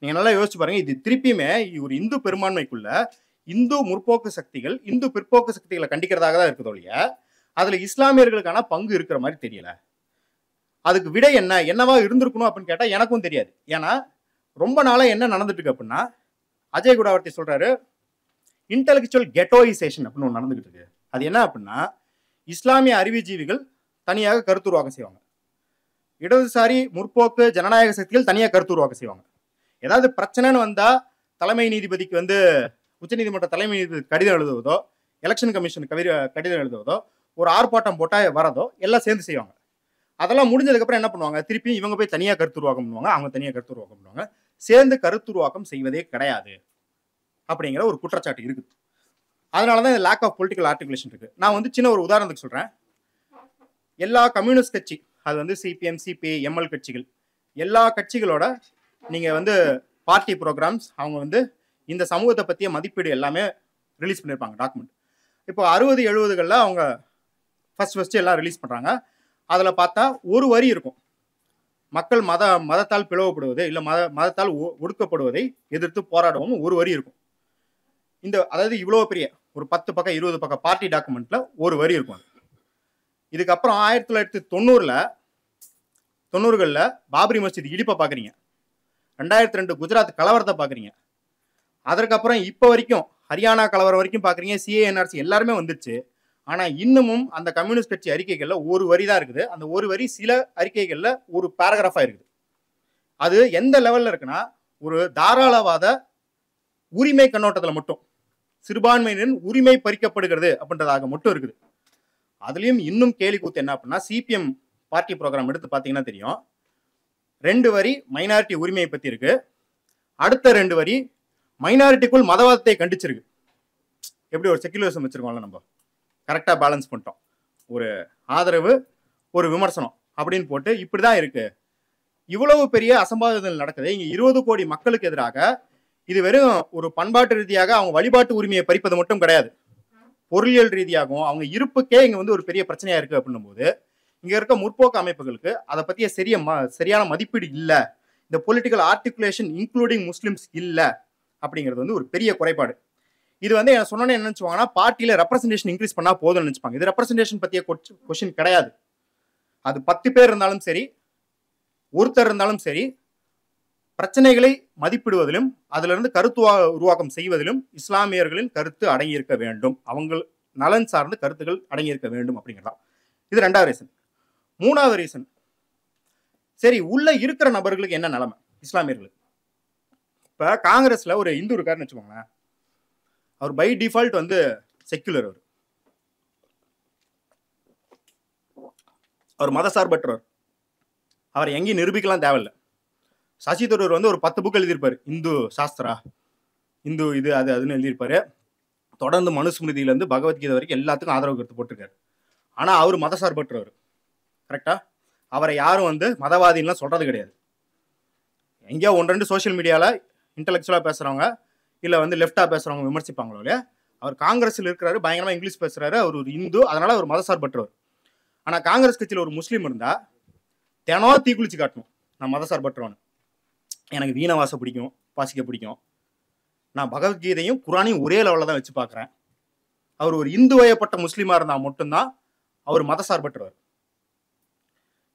நீங்கள் நல்லா யோசிச்சு பாருங்கள் இது திருப்பியுமே ஒரு இந்து பெரும்பான்மைக்குள்ள இந்து முற்போக்கு சக்திகள் இந்து பிற்போக்கு சக்திகளை கண்டிக்கிறதாக தான் இருக்குதோ இல்லையா அதுல இஸ்லாமியர்களுக்கான பங்கு இருக்கிற மாதிரி தெரியல அதுக்கு விடை என்ன என்னவா இருந்திருக்கணும் அப்படின்னு கேட்டால் எனக்கும் தெரியாது ஏன்னா ரொம்ப நாளாக என்ன நடந்துட்டு இருக்கு அப்படின்னா அஜய் குடாவர்த்தி சொல்றாரு இன்டெலக்சுவல் கெட்டோயிசேஷன் அப்படின்னு ஒன்று நடந்துகிட்டு இருக்கு அது என்ன அப்படின்னா இஸ்லாமிய அறிவுஜீவிகள் தனியாக கருத்துருவாக்கம் செய்வாங்க இடதுசாரி முற்போக்கு ஜனநாயக சக்திகள் தனியாக கருத்துருவாக்கம் செய்வாங்க ஏதாவது பிரச்சனைன்னு வந்தால் தலைமை நீதிபதிக்கு வந்து உச்சநீதிமன்ற தலைமை நீதிபதி கடிதம் எழுதுவதோ எலெக்ஷன் கமிஷன் கவி கடிதம் எழுதுவதோ ஒரு ஆர்ப்பாட்டம் போட்டால் வரதோ எல்லாம் சேர்ந்து செய்வாங்க அதெல்லாம் முடிஞ்சதுக்கப்புறம் என்ன பண்ணுவாங்க திருப்பியும் இவங்க போய் தனியாக கருத்துருவாக்கம் பண்ணுவாங்க அவங்க தனியாக கருத்துருவாக்கம் பண்ணுவாங்க சேர்ந்து கருத்துருவாக்கம் செய்வதே கிடையாது அப்படிங்கிற ஒரு குற்றச்சாட்டு இருக்குது அதனால தான் இந்த லேக் ஆஃப் பொலிட்டிக்கல் ஆர்டிகுலேஷன் இருக்குது நான் வந்து சின்ன ஒரு உதாரணத்துக்கு சொல்கிறேன் எல்லா கம்யூனிஸ்ட் கட்சி அது வந்து சிபிஎம் சிபிஐ எம்எல் கட்சிகள் எல்லா கட்சிகளோட நீங்கள் வந்து பார்ட்டி ப்ரோக்ராம்ஸ் அவங்க வந்து இந்த சமூகத்தை பற்றிய மதிப்பீடு எல்லாமே ரிலீஸ் பண்ணியிருப்பாங்க டாக்குமெண்ட் இப்போ அறுபது எழுபதுகளில் அவங்க ஃபஸ்ட் ஃபஸ்ட்டு எல்லாம் ரிலீஸ் பண்ணுறாங்க அதில் பார்த்தா ஒரு வரி இருக்கும் மக்கள் மத மதத்தால் பிளவுப்படுவது இல்லை மத மதத்தால் ஒடுக்கப்படுவதை எதிர்த்து போராடவும் ஒரு வரி இருக்கும் இந்த அதாவது இவ்வளோ பெரிய ஒரு பத்து பக்கம் இருபது பக்கம் பார்ட்டி டாக்குமெண்ட்டில் ஒரு வரி இருக்கும் இதுக்கப்புறம் ஆயிரத்தி தொள்ளாயிரத்தி தொண்ணூறில் தொண்ணூறுகளில் பாபரி மஸ்ஜித் இடிப்பை பார்க்குறீங்க ரெண்டாயிரத்தி ரெண்டு குஜராத் கலவரத்தை பார்க்குறீங்க அதற்கப்புறம் இப்போ வரைக்கும் ஹரியானா கலவரம் வரைக்கும் பார்க்குறீங்க சிஏஎன்ஆர்சி எல்லாருமே வந்துச்சு ஆனால் இன்னமும் அந்த கம்யூனிஸ்ட் கட்சி அறிக்கைகளில் ஒரு வரி தான் இருக்குது அந்த ஒரு வரி சில அறிக்கைகளில் ஒரு பேராகிராஃபாக இருக்குது அது எந்த லெவலில் இருக்குன்னா ஒரு தாராளவாத உரிமை கண்ணோட்டத்தில் மட்டும் சிறுபான்மையினரின் உரிமை பறிக்கப்படுகிறது அப்படின்றதாக மட்டும் இருக்குது அதுலேயும் இன்னும் கேலி கூத்து என்ன அப்படின்னா சிபிஎம் பார்ட்டி ப்ரோக்ராம் எடுத்து பார்த்தீங்கன்னா தெரியும் ரெண்டு வரி மைனாரிட்டி உரிமையை பற்றி இருக்கு அடுத்த ரெண்டு வரி மைனாரிட்டிக்குள் மதவாதத்தை கண்டிச்சிருக்கு எப்படி ஒரு செக்குலரிசம் வச்சுருக்கோம்ல நம்ம கரெக்டாக பேலன்ஸ் பண்ணிட்டோம் ஒரு ஆதரவு ஒரு விமர்சனம் அப்படின்னு போட்டு இப்படி தான் இருக்குது இவ்வளவு பெரிய அசம்பாவிதங்கள் நடக்குது இங்கே இருபது கோடி மக்களுக்கு எதிராக இது வெறும் ஒரு பண்பாட்டு ரீதியாக அவங்க வழிபாட்டு உரிமையை பறிப்பது மட்டும் கிடையாது பொருளியல் ரீதியாகவும் அவங்க இருப்புக்கே இங்கே வந்து ஒரு பெரிய பிரச்சனையாக இருக்குது அப்படின்னும் போது இங்கே இருக்க முற்போக்கு அமைப்புகளுக்கு அதை பற்றிய சரிய ம சரியான மதிப்பீடு இல்லை இந்த பொலிட்டிக்கல் ஆர்டிகுலேஷன் இன்க்ளூடிங் முஸ்லிம்ஸ் இல்லை அப்படிங்கிறது வந்து ஒரு பெரிய குறைபாடு இது வந்து என்ன சொன்னோன்னே என்ன பார்ட்டியில பார்ட்டியில் ரெப்ரசன்டேஷன் இன்க்ரீஸ் பண்ணால் போதும்னு நினைச்சுப்பாங்க இது ரெப்ரசன்டேஷன் பத்திய கொஷின் கிடையாது அது பத்து பேர் இருந்தாலும் சரி ஒருத்தர் இருந்தாலும் சரி பிரச்சனைகளை மதிப்பிடுவதிலும் அதிலிருந்து கருத்து உருவாக்கம் செய்வதிலும் இஸ்லாமியர்களின் கருத்து அடங்கியிருக்க வேண்டும் அவங்க நலன் சார்ந்த கருத்துக்கள் அடங்கியிருக்க வேண்டும் அப்படிங்கிறதா இது ரெண்டாவது ரீசன் மூணாவது ரீசன் சரி உள்ள இருக்கிற நபர்களுக்கு என்ன நிலைமை இஸ்லாமியர்களுக்கு இப்போ காங்கிரஸில் ஒரு இந்து இருக்காருன்னு வச்சுக்கோங்களேன் அவர் பை டிஃபால்ட் வந்து செக்குலர் அவர் அவர் மதசார்பற்றவர் அவர் எங்கேயும் நிரூபிக்கலாம் தேவையில்லை சசி தரூர் வந்து ஒரு பத்து புக் எழுதியிருப்பார் இந்து சாஸ்திரா இந்து இது அது அதுன்னு எழுதியிருப்பார் தொடர்ந்து மனுஸ்மிருதியிலேருந்து பகவத்கீதை வரைக்கும் எல்லாத்துக்கும் ஆதரவு கருத்து போட்டிருக்காரு ஆனால் அவர் மதசார்பற்றவர் கரெக்டாக அவரை யாரும் வந்து மதவாதின்லாம் சொல்கிறது கிடையாது எங்கேயோ ஒன்று ரெண்டு சோஷியல் மீடியாவில் இன்டலெக்சுவலாக பேசுகிறவங்க இல்லை வந்து லெஃப்டாக பேசுகிறவங்க விமர்சிப்பாங்களோ இல்லையா அவர் காங்கிரஸில் இருக்கிறாரு பயங்கரமாக இங்கிலீஷ் பேசுகிறாரு அவர் ஒரு இந்து அதனால் அவர் மதசார்பற்றவர் ஆனால் காங்கிரஸ் கட்சியில் ஒரு முஸ்லீம் இருந்தால் தினம் தீக்குளிச்சு காட்டணும் நான் மதசார்பற்றவன் எனக்கு வீணவாசை பிடிக்கும் வாசிக்க பிடிக்கும் நான் பகவத்கீதையும் குரானையும் ஒரே லெவலில் தான் வச்சு பார்க்குறேன் அவர் ஒரு இந்து வயப்பட்ட முஸ்லீமாக இருந்தால் மட்டும்தான் அவர் மதசார்பற்றவர்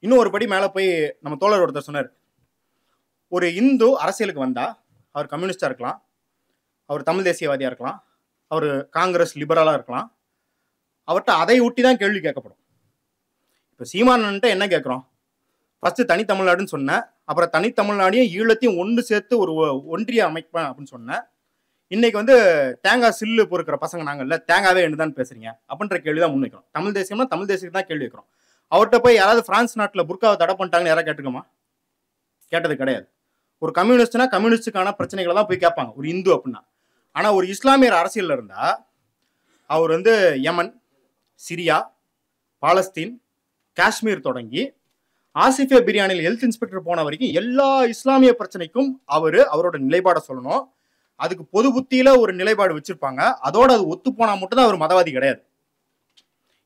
இன்னும் ஒரு படி மேலே போய் நம்ம தோழர் ஒருத்தர் சொன்னார் ஒரு இந்து அரசியலுக்கு வந்தால் அவர் கம்யூனிஸ்டாக இருக்கலாம் அவர் தமிழ் தேசியவாதியாக இருக்கலாம் அவர் காங்கிரஸ் லிபரலாக இருக்கலாம் அவர்கிட்ட அதை ஊட்டி தான் கேள்வி கேட்கப்படும் இப்போ சீமானன்ட்ட என்ன கேட்குறோம் ஃபஸ்ட்டு தனித்தமிழ்நாடுன்னு சொன்னேன் அப்புறம் தனித்தமிழ்நாடையும் ஈழத்தையும் ஒன்று சேர்த்து ஒரு ஒன்றிய அமைப்பேன் அப்படின்னு சொன்னேன் இன்னைக்கு வந்து தேங்காய் சில்லு பொறுக்கிற பசங்க நாங்கள்ல தேங்காவே என்னதான் பேசுறீங்க அப்படின்ற கேள்வி தான் முன்வைக்கிறோம் தமிழ் தேசியம்னா தமிழ் தேசியம் தான் கேள்வி வைக்கிறோம் அவர்கிட்ட போய் யாராவது பிரான்ஸ் நாட்டில் புர்காவை தடை பண்ணிட்டாங்கன்னு யாராவது கேட்டுக்கோமா கேட்டது கிடையாது ஒரு கம்யூனிஸ்ட்னா கம்யூனிஸ்டுக்கான பிரச்சனைகளை தான் போய் கேட்பாங்க ஒரு இந்து அப்படின்னா ஆனால் ஒரு இஸ்லாமியர் அரசியலில் இருந்தால் அவர் வந்து யமன் சிரியா பாலஸ்தீன் காஷ்மீர் தொடங்கி ஆசிஃபே பிரியாணியில் ஹெல்த் இன்ஸ்பெக்டர் போன வரைக்கும் எல்லா இஸ்லாமிய பிரச்சனைக்கும் அவர் அவரோட நிலைப்பாடை சொல்லணும் அதுக்கு பொது புத்தியில் ஒரு நிலைப்பாடு வச்சுருப்பாங்க அதோடு அது ஒத்து போனால் மட்டும்தான் அவர் மதவாதி கிடையாது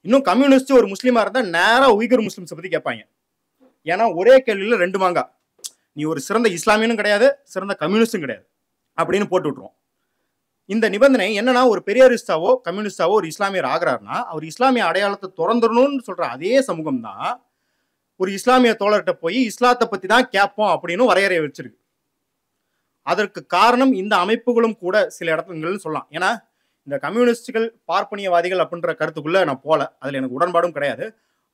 இன்னும் கம்யூனிஸ்ட் ஒரு முஸ்லீமாக இருந்தால் நேராக உயிகர் முஸ்லீம்ஸை பற்றி கேட்பாங்க ஏன்னா ஒரே கேள்வியில் ரெண்டு மாங்கா நீ ஒரு சிறந்த இஸ்லாமியனும் கிடையாது சிறந்த கம்யூனிஸ்டும் கிடையாது அப்படின்னு போட்டு விட்ருவோம் இந்த நிபந்தனை என்னன்னா ஒரு பெரியாரிஸ்டாவோ கம்யூனிஸ்டாவோ ஒரு இஸ்லாமியர் ஆகிறாருன்னா அவர் இஸ்லாமிய அடையாளத்தை திறந்துடணும்னு சொல்ற அதே சமூகம் தான் ஒரு இஸ்லாமிய தோழர்கிட்ட போய் இஸ்லாத்தை பத்தி தான் கேட்போம் அப்படின்னு வரையறை வச்சிருக்கு அதற்கு காரணம் இந்த அமைப்புகளும் கூட சில இடத்துங்கள்னு சொல்லலாம் ஏன்னா இந்த கம்யூனிஸ்டுகள் பார்ப்பனியவாதிகள் அப்படின்ற கருத்துக்குள்ள நான் போல அதுல எனக்கு உடன்பாடும் கிடையாது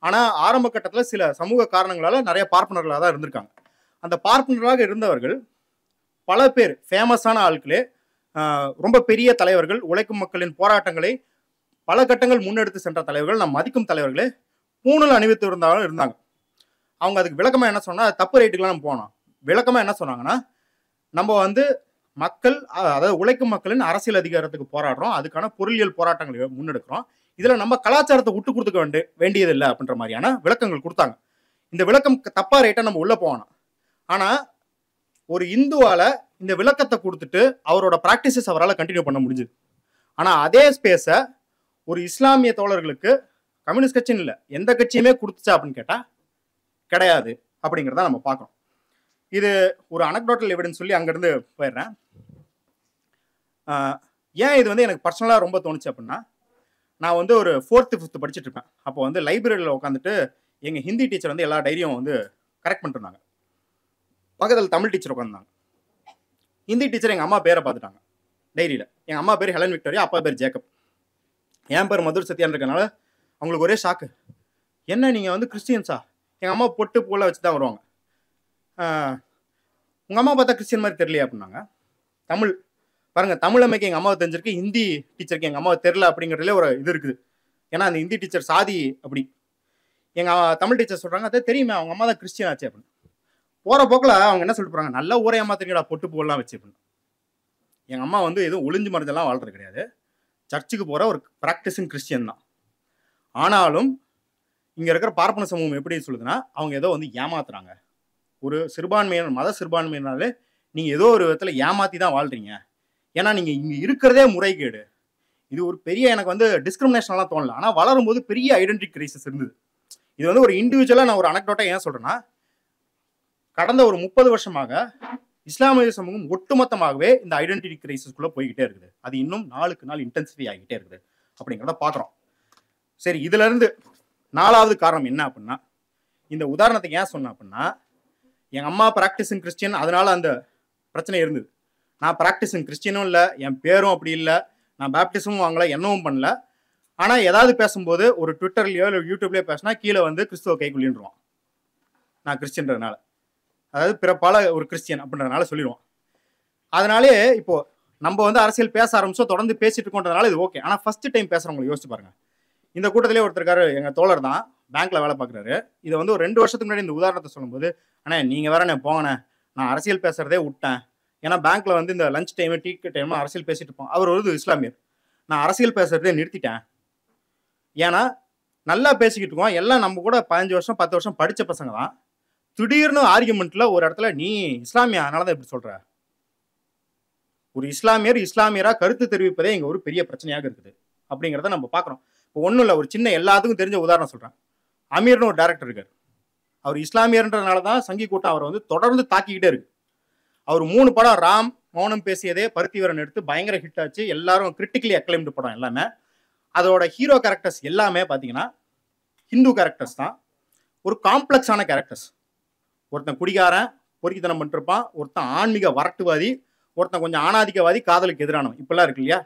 ஆனா ஆரம்ப கட்டத்தில் சில சமூக காரணங்களால நிறைய பார்ப்பனர்களாக தான் இருந்திருக்காங்க அந்த பார்ப்பனராக இருந்தவர்கள் பல பேர் ஃபேமஸான ஆட்களே ரொம்ப பெரிய தலைவர்கள் உழைக்கும் மக்களின் போராட்டங்களை பல கட்டங்கள் முன்னெடுத்து சென்ற தலைவர்கள் நம் மதிக்கும் தலைவர்களே பூணல் அணிவித்து இருந்தாலும் இருந்தாங்க அவங்க அதுக்கு விளக்கமாக என்ன சொன்னால் தப்பு ரேட்டுக்கெலாம் நம்ம போனோம் விளக்கமாக என்ன சொன்னாங்கன்னா நம்ம வந்து மக்கள் அதாவது உழைக்கும் மக்களின் அரசியல் அதிகாரத்துக்கு போராடுறோம் அதுக்கான பொருளியல் போராட்டங்களை முன்னெடுக்கிறோம் இதில் நம்ம கலாச்சாரத்தை விட்டு கொடுத்துக்க வேண்டிய வேண்டியதில்லை அப்படின்ற மாதிரியான விளக்கங்கள் கொடுத்தாங்க இந்த விளக்கம் தப்பாக ரேட்டை நம்ம உள்ளே போகணும் ஆனால் ஒரு இந்துவால இந்த விளக்கத்தை கொடுத்துட்டு அவரோட ப்ராக்டிசஸ் அவரால் கண்டினியூ பண்ண முடிஞ்சுது ஆனால் அதே ஸ்பேஸை ஒரு இஸ்லாமிய தோழர்களுக்கு கம்யூனிஸ்ட் கட்சின்னு இல்லை எந்த கட்சியுமே கொடுத்துச்சா அப்படின்னு கேட்டால் கிடையாது அப்படிங்கிறத நம்ம பார்க்குறோம் இது ஒரு அனக்டோட்டல் எவிடன்ஸ் சொல்லி அங்கேருந்து போயிடுறேன் ஏன் இது வந்து எனக்கு பர்சனலாக ரொம்ப தோணுச்சு அப்படின்னா நான் வந்து ஒரு ஃபோர்த்து ஃபிஃப்த்து படிச்சுட்டு இருப்பேன் அப்போ வந்து லைப்ரரியில் உட்காந்துட்டு எங்கள் ஹிந்தி டீச்சர் வந்து எல்லா டைரியும் வந்து கரெக்ட் பண்ணிட்டுருந்தாங்க பக்கத்தில் தமிழ் டீச்சர் உட்காந்துருந்தாங்க ஹிந்தி டீச்சர் எங்கள் அம்மா பேரை பார்த்துட்டாங்க டைரியில் எங்கள் அம்மா பேர் ஹெலன் விக்டோரியா அப்பா பேர் ஜேக்கப் என் பேர் மதுர் சத்யான் இருக்கனால அவங்களுக்கு ஒரே ஷாக்கு என்ன நீங்கள் வந்து கிறிஸ்டியன்ஸா எங்கள் அம்மா பொட்டு போல வச்சு தான் வருவாங்க உங்கள் அம்மா பார்த்தா கிறிஸ்டின் மாதிரி தெரியல அப்படின்னாங்க தமிழ் பாருங்கள் தமிழ் எங்கள் அம்மாவை தெரிஞ்சிருக்கு ஹிந்தி டீச்சருக்கு எங்கள் அம்மாவை தெரில அப்படிங்கிறதுல ஒரு இது இருக்குது ஏன்னா அந்த ஹிந்தி டீச்சர் சாதி அப்படி எங்கள் தமிழ் டீச்சர் சொல்கிறாங்க அதை தெரியுமே அவங்க அம்மா தான் கிறிஸ்டியன் ஆச்சு அப்படின்னு போகிற போக்கில் அவங்க என்ன சொல்லிட்டு போகிறாங்க நல்ல ஊரே ஏமாத்துறீங்களா பொட்டு போகலாம் வச்சு அப்படின்னு எங்கள் அம்மா வந்து எதுவும் ஒளிஞ்சு மருந்தெல்லாம் வாழ்றது கிடையாது சர்ச்சுக்கு போகிற ஒரு ப்ராக்டிஸிங் கிறிஸ்டியன் தான் ஆனாலும் இங்கே இருக்கிற பார்ப்பன சமூகம் எப்படி சொல்லுதுன்னா அவங்க ஏதோ வந்து ஏமாத்துறாங்க ஒரு சிறுபான்மையினர் மத சிறுபான்மையினாலே நீங்கள் ஏதோ ஒரு விதத்தில் ஏமாற்றி தான் வாழ்கிறீங்க ஏன்னா நீங்கள் இங்கே இருக்கிறதே முறைகேடு இது ஒரு பெரிய எனக்கு வந்து டிஸ்கிரிமினேஷனெலாம் தோணல ஆனால் வளரும்போது பெரிய ஐடென்டிட்டி கிரைசிஸ் இருந்தது இது வந்து ஒரு இண்டிவிஜுவலாக நான் ஒரு அனக்டோட்டாக ஏன் சொல்கிறேன்னா கடந்த ஒரு முப்பது வருஷமாக இஸ்லாமிய சமூகம் ஒட்டுமொத்தமாகவே இந்த ஐடென்டிட்டி கிரைசிஸ்குள்ளே போய்கிட்டே இருக்குது அது இன்னும் நாளுக்கு நாள் இன்டென்சிஃபை ஆகிட்டே இருக்குது அப்படிங்கிறத பார்க்குறோம் சரி இதுலேருந்து நாலாவது காரணம் என்ன அப்படின்னா இந்த உதாரணத்துக்கு ஏன் சொன்னேன் அப்படின்னா எங்கள் அம்மா ப்ராக்டிஸிங் கிறிஸ்டியன் அதனால அந்த பிரச்சனை இருந்தது நான் ப்ராக்டிஸிங் கிறிஸ்டியனும் இல்லை என் பேரும் அப்படி இல்லை நான் பேப்டிசமும் வாங்கலை என்னவும் பண்ணல ஆனால் ஏதாவது பேசும்போது ஒரு ட்விட்டர்லையோ இல்லை யூடியூப்லேயோ பேசினா கீழே வந்து கிறிஸ்துவ கைக்குள்ளின்றான் நான் கிறிஸ்டின்றதுனால அதாவது பிறப்பால ஒரு கிறிஸ்டியன் அப்படின்றதுனால சொல்லிடுவோம் அதனாலே இப்போ நம்ம வந்து அரசியல் பேச ஆரம்பிச்சோம் தொடர்ந்து பேசிட்டு இருக்கோன்றதுனால இது ஓகே ஆனால் ஃபர்ஸ்ட் டைம் பேசுறவங்களை யோசிச்சு பாருங்க இந்த கூட்டத்திலே ஒருத்தருக்காரு எங்கள் தோழர் தான் பேங்க்ல வேலை பார்க்குறாரு இதை வந்து ஒரு ரெண்டு வருஷத்துக்கு முன்னாடி இந்த உதாரணத்தை சொல்லும்போது அண்ணே நீங்கள் வேற நான் போங்கண்ணே நான் அரசியல் பேசுறதே விட்டேன் ஏன்னா பேங்க்ல வந்து இந்த லஞ்ச் டைம் டீ டைம் அரசியல் பேசிட்டு இருப்போம் அவர் ஒரு இஸ்லாமியர் நான் அரசியல் பேசுறதே நிறுத்திட்டேன் ஏன்னா நல்லா பேசிக்கிட்டு இருக்கோம் எல்லாம் நம்ம கூட பதினஞ்சு வருஷம் பத்து வருஷம் படித்த பசங்க தான் திடீர்னு ஆர்கியூமெண்ட்ல ஒரு இடத்துல நீ இஸ்லாமியா அதனாலதான் எப்படி இப்படி சொல்ற ஒரு இஸ்லாமியர் இஸ்லாமியரா கருத்து தெரிவிப்பதே இங்க ஒரு பெரிய பிரச்சனையாக இருக்குது அப்படிங்கிறத நம்ம பார்க்குறோம் இப்போ ஒன்றும் இல்லை ஒரு சின்ன எல்லாத்துக்கும் தெரிஞ்ச உதாரணம் சொல்றேன் அமீர்னு ஒரு டேரக்டர் இருக்கார் அவர் இஸ்லாமியர்ன்றனால தான் சங்கி கூட்டம் அவர் வந்து தொடர்ந்து தாக்கிக்கிட்டே இருக்கு அவர் மூணு படம் ராம் மௌனம் பேசியதே பருத்திவரன் எடுத்து பயங்கர ஹிட் ஆச்சு எல்லாரும் கிரிட்டிக்கலி அக்ளைம்டு படம் எல்லாமே அதோட ஹீரோ கேரக்டர்ஸ் எல்லாமே பார்த்தீங்கன்னா ஹிந்து கேரக்டர்ஸ் தான் ஒரு காம்ப்ளெக்ஸான கேரக்டர்ஸ் ஒருத்தன் குடிகாரன் பொறுக்கித்தனம் பண்ணிருப்பான் ஒருத்தன் ஆன்மீக வரட்டுவாதி ஒருத்தன் கொஞ்சம் ஆணாதிக்கவாதி காதலுக்கு எதிரானவன் இப்பெல்லாம் இருக்கு இல்லையா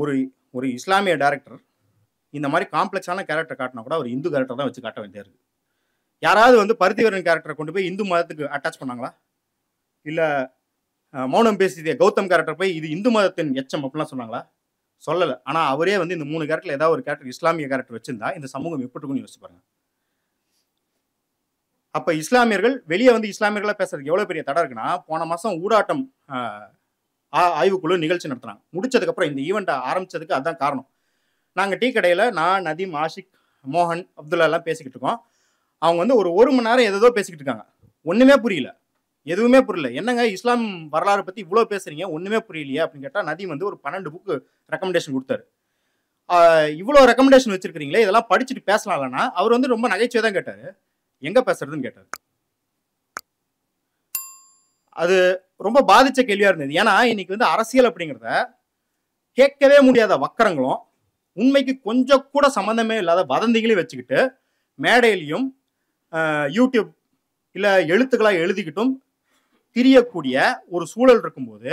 ஒரு ஒரு இஸ்லாமிய டேரக்டர் இந்த மாதிரி காம்ப்ளெக்ஸான கேரக்டர் காட்டினா கூட ஒரு இந்து கேரக்டர் தான் வச்சு காட்ட வேண்டியது இருக்குது யாராவது வந்து பருத்திவரன் கேரக்டரை கொண்டு போய் இந்து மதத்துக்கு அட்டாச் பண்ணாங்களா இல்லை மௌனம் பேசிய கௌதம் கேரக்டர் போய் இது இந்து மதத்தின் எச்சம் அப்படிலாம் சொன்னாங்களா சொல்லலை ஆனால் அவரே வந்து இந்த மூணு கேரக்டர் ஏதாவது ஒரு கேரக்டர் இஸ்லாமிய கேரக்டர் வச்சிருந்தா இந்த சமூகம் எப்படி இருக்குன்னு யோசிச்சு பாருங்கள் அப்போ இஸ்லாமியர்கள் வெளியே வந்து இஸ்லாமியர்களாக பேசுறதுக்கு எவ்வளோ பெரிய தடை இருக்குன்னா போன மாதம் ஊடாட்டம் ஆய்வுக்குழு நிகழ்ச்சி நடத்துனாங்க முடிச்சதுக்கப்புறம் இந்த ஈவெண்ட்டை ஆரம்பிச்சதுக்கு அதுதான் காரணம் நாங்கள் டீ கடையில் நான் நதீம் ஆஷிக் மோகன் அப்துல்லா எல்லாம் பேசிக்கிட்டு இருக்கோம் அவங்க வந்து ஒரு ஒரு மணி நேரம் எதோ பேசிக்கிட்டு இருக்காங்க ஒன்றுமே புரியல எதுவுமே புரியல என்னங்க இஸ்லாம் வரலாறு பற்றி இவ்வளோ பேசுகிறீங்க ஒன்றுமே புரியலையே அப்படின்னு கேட்டால் நதீம் வந்து ஒரு பன்னெண்டு புக்கு ரெக்கமெண்டேஷன் கொடுத்தாரு இவ்வளோ ரெக்கமெண்டேஷன் வச்சுருக்கிறீங்களே இதெல்லாம் படிச்சுட்டு பேசலாம்லன்னா அவர் வந்து ரொம்ப நகைச்சுவை தான் கேட்டார் எங்கே பேசுறதுன்னு கேட்டார் அது ரொம்ப பாதித்த கேள்வியாக இருந்தது ஏன்னா இன்னைக்கு வந்து அரசியல் அப்படிங்கிறத கேட்கவே முடியாத வக்கரங்களும் உண்மைக்கு கொஞ்சம் கூட சம்மந்தமே இல்லாத வதந்திகளையும் வச்சுக்கிட்டு மேடையிலையும் யூடியூப் இல்லை எழுத்துக்களாக எழுதிக்கிட்டும் திரியக்கூடிய ஒரு சூழல் இருக்கும்போது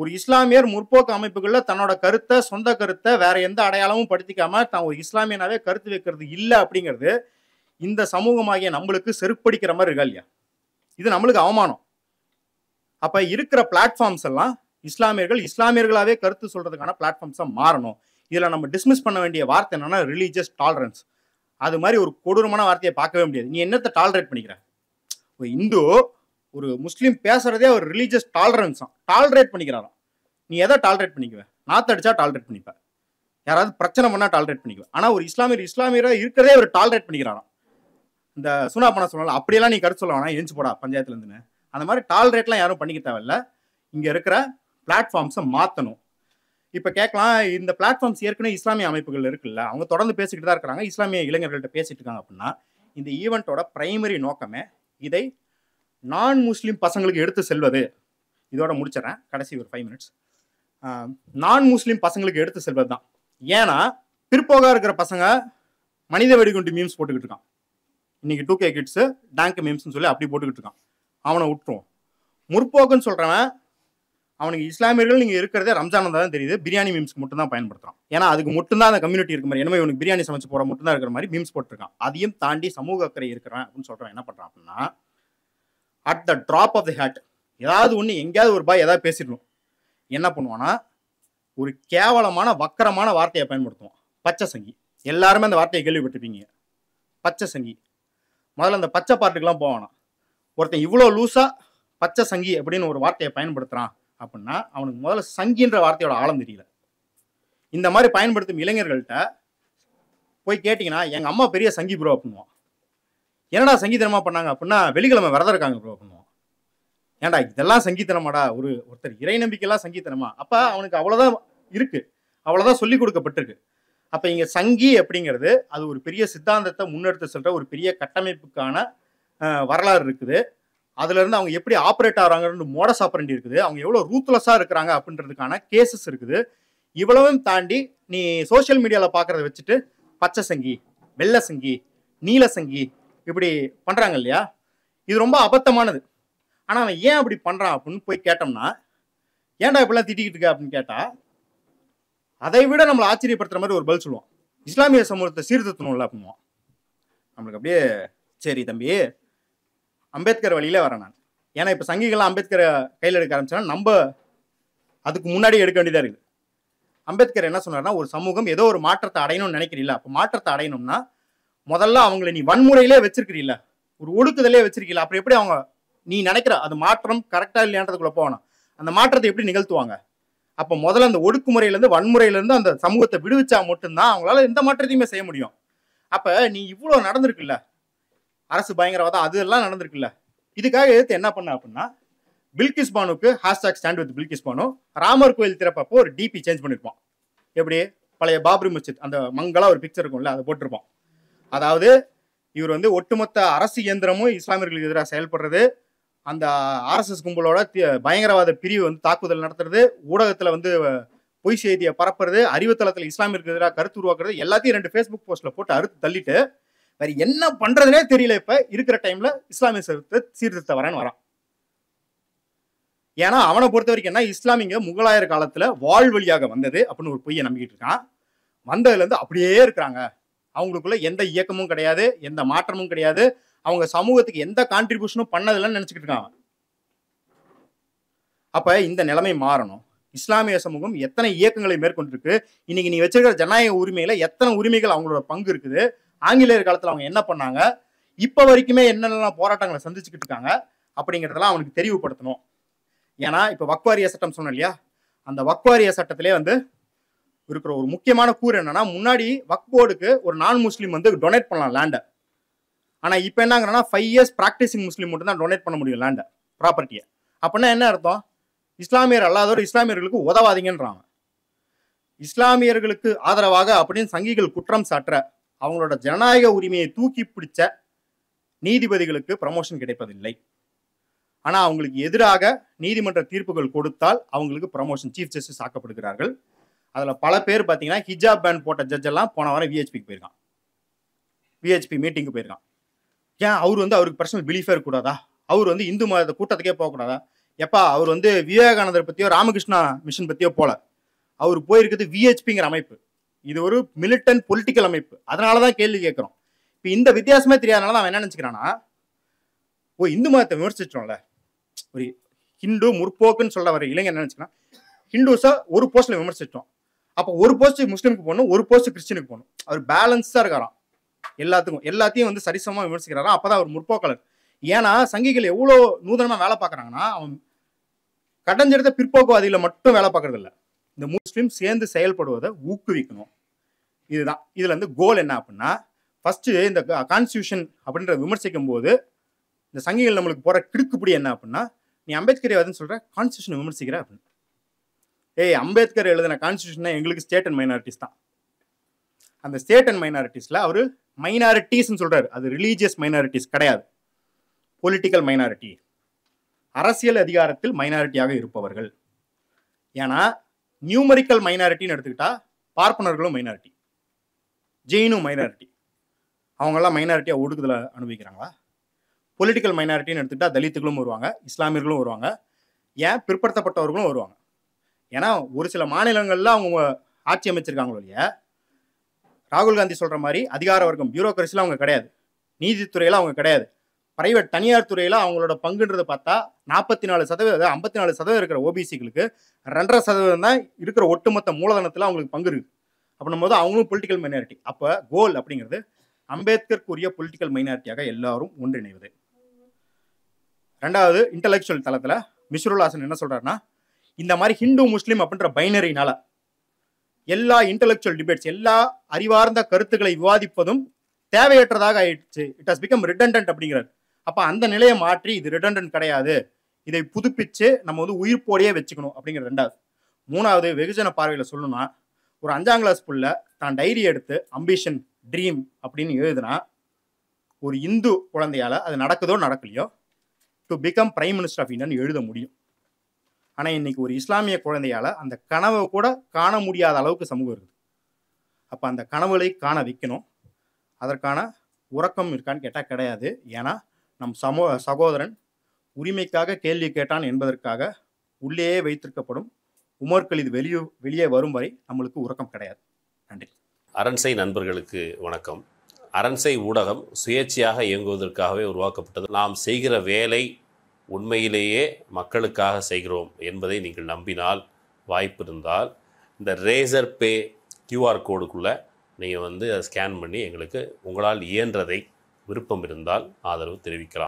ஒரு இஸ்லாமியர் முற்போக்கு அமைப்புகளில் தன்னோட கருத்தை சொந்த கருத்தை வேற எந்த அடையாளமும் படுத்திக்காம தான் ஒரு இஸ்லாமியனாவே கருத்து வைக்கிறது இல்லை அப்படிங்கிறது இந்த சமூகமாகிய நம்மளுக்கு செருப்படிக்கிற மாதிரி இருக்கா இல்லையா இது நம்மளுக்கு அவமானம் அப்ப இருக்கிற பிளாட்ஃபார்ம்ஸ் எல்லாம் இஸ்லாமியர்கள் இஸ்லாமியர்களாவே கருத்து சொல்றதுக்கான பிளாட்ஃபார்ம்ஸா மாறணும் இதுல நம்ம டிஸ்மிஸ் பண்ண வேண்டிய வார்த்தை என்னன்னா ரிலீஜியஸ் டாலரன்ஸ் அது மாதிரி ஒரு கொடூரமான வார்த்தையை பார்க்கவே முடியாது நீ என்னத்தை டாலரேட் பண்ணிக்கிற ஒரு இந்து ஒரு முஸ்லீம் பேசுறதே ஒரு ரிலீஜியஸ் டாலரன்ஸ் தான் டாலரேட் பண்ணிக்கிறாராம் நீ எதை டாலரேட் பண்ணிக்குவேன் நாத்து அடிச்சா டாலரேட் பண்ணிப்பேன் யாராவது பிரச்சனை பண்ணால் டாலரேட் பண்ணிக்குவேன் ஆனால் ஒரு இஸ்லாமியர் இஸ்லாமியராக இருக்கிறதே ஒரு டாலரேட் பண்ணிக்கிறாராம் இந்த சுனாப்பனா சொல்லலாம் அப்படியெல்லாம் நீ கருத்து சொல்ல வேணாம் எழுந்து போடா பஞ்சாயத்துல இருந்துன்னு அந்த மாதிரி டால் ரேட்லாம் யாரும் பண்ணிக்க தேவையில்ல இங்க இருக்கிற பிளாட்ஃபார்ம்ஸை மாற்றணும் இப்போ கேட்கலாம் இந்த பிளாட்ஃபார்ம்ஸ் ஏற்கனவே இஸ்லாமிய அமைப்புகள் இருக்குல்ல அவங்க தொடர்ந்து பேசிக்கிட்டு தான் இருக்கிறாங்க இஸ்லாமிய இளைஞர்கள்ட்ட பேசிட்டு இருக்காங்க அப்படின்னா இந்த ஈவெண்ட்டோட பிரைமரி நோக்கமே இதை நான் முஸ்லீம் பசங்களுக்கு எடுத்து செல்வது இதோட முடிச்சிடறேன் கடைசி ஒரு ஃபைவ் மினிட்ஸ் நான் முஸ்லீம் பசங்களுக்கு எடுத்து செல்வது தான் ஏன்னா பிற்போக இருக்கிற பசங்க மனித வெடிகுண்டு மீம்ஸ் போட்டுக்கிட்டு இருக்கான் இன்னைக்கு டூ கே கிட்ஸு டேங்க் மீம்ஸ்னு சொல்லி அப்படி போட்டுக்கிட்டு இருக்கான் அவனை விட்டுருவோம் முற்போக்குன்னு சொல்கிறவன் அவனுக்கு இஸ்லாமியர்கள் நீங்கள் இருக்கிறதே ரம்ஜான் தான் தெரியுது பிரியாணி மீம்ஸ்க்கு மட்டும் தான் பயன்படுத்துறான் ஏன்னா அதுக்கு மட்டும்தான் அந்த கம்யூனிட்டி இருக்கிற மாதிரி என்னமோ இவனுக்கு பிரியாணி சமைச்சு போகிற மட்டும் தான் இருக்கிற மாதிரி மீம்ஸ் போட்டிருக்கான் அதையும் தாண்டி சமூக அக்கறை இருக்கிறான் அப்படின்னு சொல்கிறான் என்ன பண்ணுறான் அப்படின்னா at the drop of the hat ஏதாவது ஒன்று எங்கேயாவது ஒரு பாய் ஏதாவது பேசிடணும் என்ன பண்ணுவான்னா ஒரு கேவலமான வக்கரமான வார்த்தையை பயன்படுத்துவோம் பச்சை சங்கி எல்லாருமே அந்த வார்த்தையை கேள்விப்பட்டிருப்பீங்க பச்சை சங்கி முதல்ல அந்த பச்சை பாட்டுக்கெலாம் போவானா ஒருத்தன் இவ்வளோ லூஸாக பச்சை சங்கி அப்படின்னு ஒரு வார்த்தையை பயன்படுத்துகிறான் அப்படின்னா அவனுக்கு முதல்ல சங்கின்ற வார்த்தையோட ஆழம் தெரியல இந்த மாதிரி பயன்படுத்தும் இளைஞர்கள்ட்ட போய் கேட்டிங்கன்னா எங்கள் அம்மா பெரிய சங்கி ப்ரோ அப்படின்வான் என்னடா சங்கீதனமாக பண்ணாங்க அப்படின்னா வெள்ளிக்கிழமை விரதம் இருக்காங்க ப்ரோ பண்ணுவோம் ஏன்டா இதெல்லாம் சங்கீதனமாடா ஒரு ஒருத்தர் இறை நம்பிக்கையெல்லாம் சங்கீதனமா அப்போ அவனுக்கு அவ்வளோதான் இருக்குது அவ்வளோதான் சொல்லி கொடுக்கப்பட்டிருக்கு அப்போ இங்கே சங்கி அப்படிங்கிறது அது ஒரு பெரிய சித்தாந்தத்தை முன்னெடுத்து சென்ற ஒரு பெரிய கட்டமைப்புக்கான வரலாறு இருக்குது அதுலேருந்து அவங்க எப்படி ஆப்ரேட் ஆகிறாங்கன்னு மோட ஆப்ரண்டி இருக்குது அவங்க எவ்வளோ ரூத்லெஸ்ஸாக இருக்கிறாங்க அப்படின்றதுக்கான கேசஸ் இருக்குது இவ்வளவும் தாண்டி நீ சோஷியல் மீடியாவில் பார்க்குறத வச்சுட்டு பச்சை சங்கி வெள்ளை சங்கி நீல சங்கி இப்படி பண்ணுறாங்க இல்லையா இது ரொம்ப அபத்தமானது ஆனால் அவன் ஏன் அப்படி பண்ணுறான் அப்படின்னு போய் கேட்டோம்னா ஏன்டா இப்படிலாம் திட்டிக்கிட்டு இருக்க அப்படின்னு கேட்டால் அதை விட நம்மளை ஆச்சரியப்படுத்துற மாதிரி ஒரு பதில் சொல்லுவான் இஸ்லாமிய சமூகத்தை சீர்திருத்தணும்ல பண்ணுவான் நம்மளுக்கு அப்படியே சரி தம்பி அம்பேத்கர் வழியில வரேன் நான் ஏன்னா இப்போ சங்கிகள்லாம் அம்பேத்கரை கையில் எடுக்க ஆரம்பிச்சோன்னா நம்ம அதுக்கு முன்னாடி எடுக்க வேண்டியதாக இருக்குது அம்பேத்கர் என்ன சொன்னார்னா ஒரு சமூகம் ஏதோ ஒரு மாற்றத்தை அடையணும்னு நினைக்கிறீல்ல அப்போ மாற்றத்தை அடையணும்னா முதல்ல அவங்கள நீ வன்முறையிலே வச்சிருக்கிறீல்ல ஒரு ஒடுக்குதலே வச்சிருக்கீங்களா அப்புறம் எப்படி அவங்க நீ நினைக்கிற அது மாற்றம் கரெக்டாக இல்லையான்றதுக்குள்ள போகணும் அந்த மாற்றத்தை எப்படி நிகழ்த்துவாங்க அப்போ முதல்ல அந்த ஒடுக்குமுறையிலேருந்து வன்முறையிலேருந்து அந்த சமூகத்தை விடுவிச்சா மட்டும்தான் அவங்களால எந்த மாற்றத்தையுமே செய்ய முடியும் அப்போ நீ இவ்வளோ நடந்திருக்குல்ல அரசு பயங்கரவாதம் அதெல்லாம் நடந்திருக்குல்ல இதுக்காக எடுத்து என்ன பண்ண அப்படின்னா பில்கிஸ் பானுக்கு hashtag stand with Bilkis Bano Ramar கோயில் திறப்பப்போ ஒரு டிபி சேஞ்ச் பண்ணியிருப்போம் எப்படி பழைய பாபரி மசித் அந்த மங்களா ஒரு பிக்சர் இருக்கும்ல அதை போட்டிருப்போம் அதாவது இவர் வந்து ஒட்டுமொத்த அரசு இயந்திரமும் இஸ்லாமியர்களுக்கு எதிராக செயல்படுறது அந்த ஆர்எஸ்எஸ் கும்பலோட பயங்கரவாத பிரிவு வந்து தாக்குதல் நடத்துறது ஊடகத்தில் வந்து பொய் செய்தியை பரப்புறது அறிவுத்தளத்தில் இஸ்லாமிற்கு எதிராக கருத்து உருவாக்குறது எல்லாத்தையும் ரெண்டு ஃபேஸ்புக் போஸ்ட்டில் போட்டு அறுத்து தள்ளிட்டு வேறு என்ன பண்ணுறதுனே தெரியல இப்போ இருக்கிற டைமில் இஸ்லாமிய சீர்திருத்த வரேன்னு வரான் ஏன்னா அவனை பொறுத்த வரைக்கும் என்ன இஸ்லாமிங்க முகலாயர் காலத்தில் வாழ் வழியாக வந்தது அப்படின்னு ஒரு பொய்யை நம்பிக்கிட்டு இருக்கான் வந்ததுலேருந்து அப்படியே இருக்கிறாங்க அவங்களுக்குள்ள எந்த இயக்கமும் கிடையாது எந்த மாற்றமும் கிடையாது அவங்க சமூகத்துக்கு எந்த கான்ட்ரிபியூஷனும் பண்ணதில்லைன்னு நினச்சிக்கிட்டு இருக்காங்க அப்போ இந்த நிலைமை மாறணும் இஸ்லாமிய சமூகம் எத்தனை இயக்கங்களை மேற்கொண்டிருக்கு இன்னைக்கு நீ வச்சிருக்கிற ஜனநாயக உரிமையில எத்தனை உரிமைகள் அவங்களோட பங்கு இருக்குது ஆங்கிலேயர் காலத்தில் அவங்க என்ன பண்ணாங்க இப்போ வரைக்குமே என்னென்னலாம் போராட்டங்களை சந்திச்சுக்கிட்டு இருக்காங்க அப்படிங்கிறதெல்லாம் அவனுக்கு தெரிவுபடுத்தணும் ஏன்னா இப்போ வக்வாரிய சட்டம் சொன்னோம் இல்லையா அந்த வக்வாரிய சட்டத்திலே வந்து இருக்கிற ஒரு முக்கியமான கூறு என்னன்னா முன்னாடி வக் போர்டுக்கு ஒரு நான் முஸ்லீம் வந்து டொனேட் பண்ணலாம் லேண்டை ஆனால் இப்போ என்னங்கிறனா ஃபைவ் இயர்ஸ் ப்ராக்டிசிங் முஸ்லீம் மட்டும் தான் டொனேட் பண்ண முடியும் லேண்டை ப்ராப்பர்ட்டியை அப்படின்னா என்ன அர்த்தம் இஸ்லாமியர் அல்லாதவர் இஸ்லாமியர்களுக்கு உதவாதீங்கன்றாங்க இஸ்லாமியர்களுக்கு ஆதரவாக அப்படின்னு சங்கிகள் குற்றம் சாட்டுற அவங்களோட ஜனநாயக உரிமையை தூக்கி பிடிச்ச நீதிபதிகளுக்கு ப்ரமோஷன் கிடைப்பதில்லை ஆனால் அவங்களுக்கு எதிராக நீதிமன்ற தீர்ப்புகள் கொடுத்தால் அவங்களுக்கு ப்ரமோஷன் சீஃப் ஜஸ்டிஸ் ஆக்கப்படுகிறார்கள் அதில் பல பேர் பார்த்தீங்கன்னா ஹிஜாப் பேன் போட்ட ஜட்ஜெல்லாம் போன வாரம் விஹெச்பிக்கு போயிருக்கான் விஹெச்பி மீட்டிங்கு போயிருக்கான் ஏன் அவர் வந்து அவருக்கு பர்சனல் பிலீஃபே இருக்கக்கூடாதா அவர் வந்து இந்து மத கூட்டத்துக்கே போகக்கூடாதா எப்பா அவர் வந்து விவேகானந்தர் பற்றியோ ராமகிருஷ்ணா மிஷன் பற்றியோ போல அவர் போயிருக்கிறது விஹெச்பிங்கிற அமைப்பு இது ஒரு மிலிட்டன் பொலிட்டிக்கல் அமைப்பு அதனால தான் கேள்வி கேட்குறோம் இப்போ இந்த வித்தியாசமே தெரியாதனால தான் அவன் என்ன நினச்சிக்கிறான்னா ஓ இந்து மதத்தை விமர்சிச்சிட்டோம்ல ஒரு ஹிந்து முற்போக்குன்னு சொல்ல வர இளைஞர் என்ன நினச்சிக்கிறான் ஹிந்துஸை ஒரு போஸ்ட்டில் விமர்சிச்சிட்டோம் அப்போ ஒரு போஸ்ட் முஸ்லீமுக்கு போகணும் ஒரு போஸ்ட் கிறிஸ்டினுக்கு போகணும் அவர் பேலன்ஸாக இருக்காராம் எல்லாத்துக்கும் எல்லாத்தையும் வந்து சரிசமமாக விமர்சிக்கிறாரா அப்போதான் அவர் முற்போக்காளர் ஏன்னா சங்கிகள் எவ்வளோ நூதனமாக வேலை பார்க்குறாங்கன்னா அவன் கடைஞ்செடுத்த பிற்போக்குவாதியில் மட்டும் வேலை பார்க்கறது இல்லை இந்த முஸ்லீம் சேர்ந்து செயல்படுவதை ஊக்குவிக்கணும் இதுதான் இதில் வந்து கோல் என்ன அப்படின்னா ஃபஸ்ட்டு இந்த கான்ஸ்டியூஷன் அப்படின்ற விமர்சிக்கும் போது இந்த சங்கிகள் நம்மளுக்கு போகிற கிடுக்குப்படி என்ன அப்படின்னா நீ அம்பேத்கர் வாதுன்னு சொல்கிற கான்ஸ்டியூஷன் விமர்சிக்கிற அப்படின்னு ஏய் அம்பேத்கர் எழுதின கான்ஸ்டியூஷன் எங்களுக்கு ஸ்டேட் அண்ட் மைனாரிட்டிஸ் தான் அந்த ஸ்டேட் அண்ட் மைனாரிட்டிஸில் அவர் மைனாரிட்டிஸ்ன்னு சொல்கிறார் அது ரிலீஜியஸ் மைனாரிட்டிஸ் கிடையாது பொலிட்டிக்கல் மைனாரிட்டி அரசியல் அதிகாரத்தில் மைனாரிட்டியாக இருப்பவர்கள் ஏன்னா நியூமரிக்கல் மைனாரிட்டின்னு எடுத்துக்கிட்டா பார்ப்பனர்களும் மைனாரிட்டி ஜெயினும் மைனாரிட்டி அவங்கெல்லாம் மைனாரிட்டியாக ஒடுக்குதல அனுபவிக்கிறாங்களா பொலிட்டிக்கல் மைனாரிட்டின்னு எடுத்துக்கிட்டா தலித்துகளும் வருவாங்க இஸ்லாமியர்களும் வருவாங்க ஏன் பிற்படுத்தப்பட்டவர்களும் வருவாங்க ஏன்னா ஒரு சில மாநிலங்களில் அவங்க ஆட்சி அமைச்சிருக்காங்களோ இல்லையா ராகுல் காந்தி சொல்கிற மாதிரி அதிகார வர்க்கம் பியூரோக்ரஸியில் அவங்க கிடையாது நீதித்துறையில் அவங்க கிடையாது பிரைவேட் தனியார் துறையில் அவங்களோட பங்குன்றது பார்த்தா நாற்பத்தி நாலு சதவீதம் ஐம்பத்தி நாலு சதவீதம் இருக்கிற ஓபிசிகளுக்கு ரெண்டரை சதவீதம் தான் இருக்கிற ஒட்டுமொத்த மூலதனத்தில் அவங்களுக்கு பங்கு இருக்குது அப்படின்னும் போது அவங்களும் பொலிட்டிக்கல் மைனாரிட்டி அப்போ கோல் அப்படிங்கிறது அம்பேத்கருக்குரிய பொலிட்டிக்கல் மைனாரிட்டியாக எல்லாரும் ஒன்றிணைவது ரெண்டாவது இன்டலெக்சுவல் தளத்தில் மிஸ்ருல் ஹாசன் என்ன சொல்கிறாருன்னா இந்த மாதிரி ஹிந்து முஸ்லீம் அப்படின்ற பைனரினால எல்லா இன்டலெக்சுவல் டிபேட்ஸ் எல்லா அறிவார்ந்த கருத்துக்களை விவாதிப்பதும் தேவையற்றதாக ஆயிடுச்சு இட் ஹஸ் பிகம் ரிடண்டன்ட் அப்படிங்கிறார் அப்போ அந்த நிலையை மாற்றி இது ரிடண்டன்ட் கிடையாது இதை புதுப்பிச்சு நம்ம வந்து உயிர்ப்போடையே வச்சுக்கணும் அப்படிங்கிற ரெண்டாவது மூணாவது வெகுஜன பார்வையில் சொல்லணும்னா ஒரு அஞ்சாம் கிளாஸ் புள்ள தான் டைரி எடுத்து அம்பிஷன் ட்ரீம் அப்படின்னு எழுதுனா ஒரு இந்து குழந்தையால் அது நடக்குதோ நடக்கலையோ to become prime minister of இந்தியான்னு எழுத முடியும் ஆனால் இன்னைக்கு ஒரு இஸ்லாமிய குழந்தையால் அந்த கனவை கூட காண முடியாத அளவுக்கு சமூகம் இருக்குது அப்போ அந்த கனவுகளை காண வைக்கணும் அதற்கான உறக்கம் இருக்கான்னு கேட்டால் கிடையாது ஏன்னா நம் சமோ சகோதரன் உரிமைக்காக கேள்வி கேட்டான் என்பதற்காக உள்ளேயே வைத்திருக்கப்படும் உமர்கள் இது வெளியே வெளியே வரும் வரை நம்மளுக்கு உறக்கம் கிடையாது நன்றி அரண்சை நண்பர்களுக்கு வணக்கம் அரண்சை ஊடகம் சுயேட்சையாக இயங்குவதற்காகவே உருவாக்கப்பட்டது நாம் செய்கிற வேலை உண்மையிலேயே மக்களுக்காக செய்கிறோம் என்பதை நீங்கள் நம்பினால் வாய்ப்பு இருந்தால் இந்த ரேசர் பே கியூஆர் கோடுக்குள்ளே நீங்கள் வந்து அதை ஸ்கேன் பண்ணி எங்களுக்கு உங்களால் இயன்றதை விருப்பம் இருந்தால் ஆதரவு தெரிவிக்கலாம்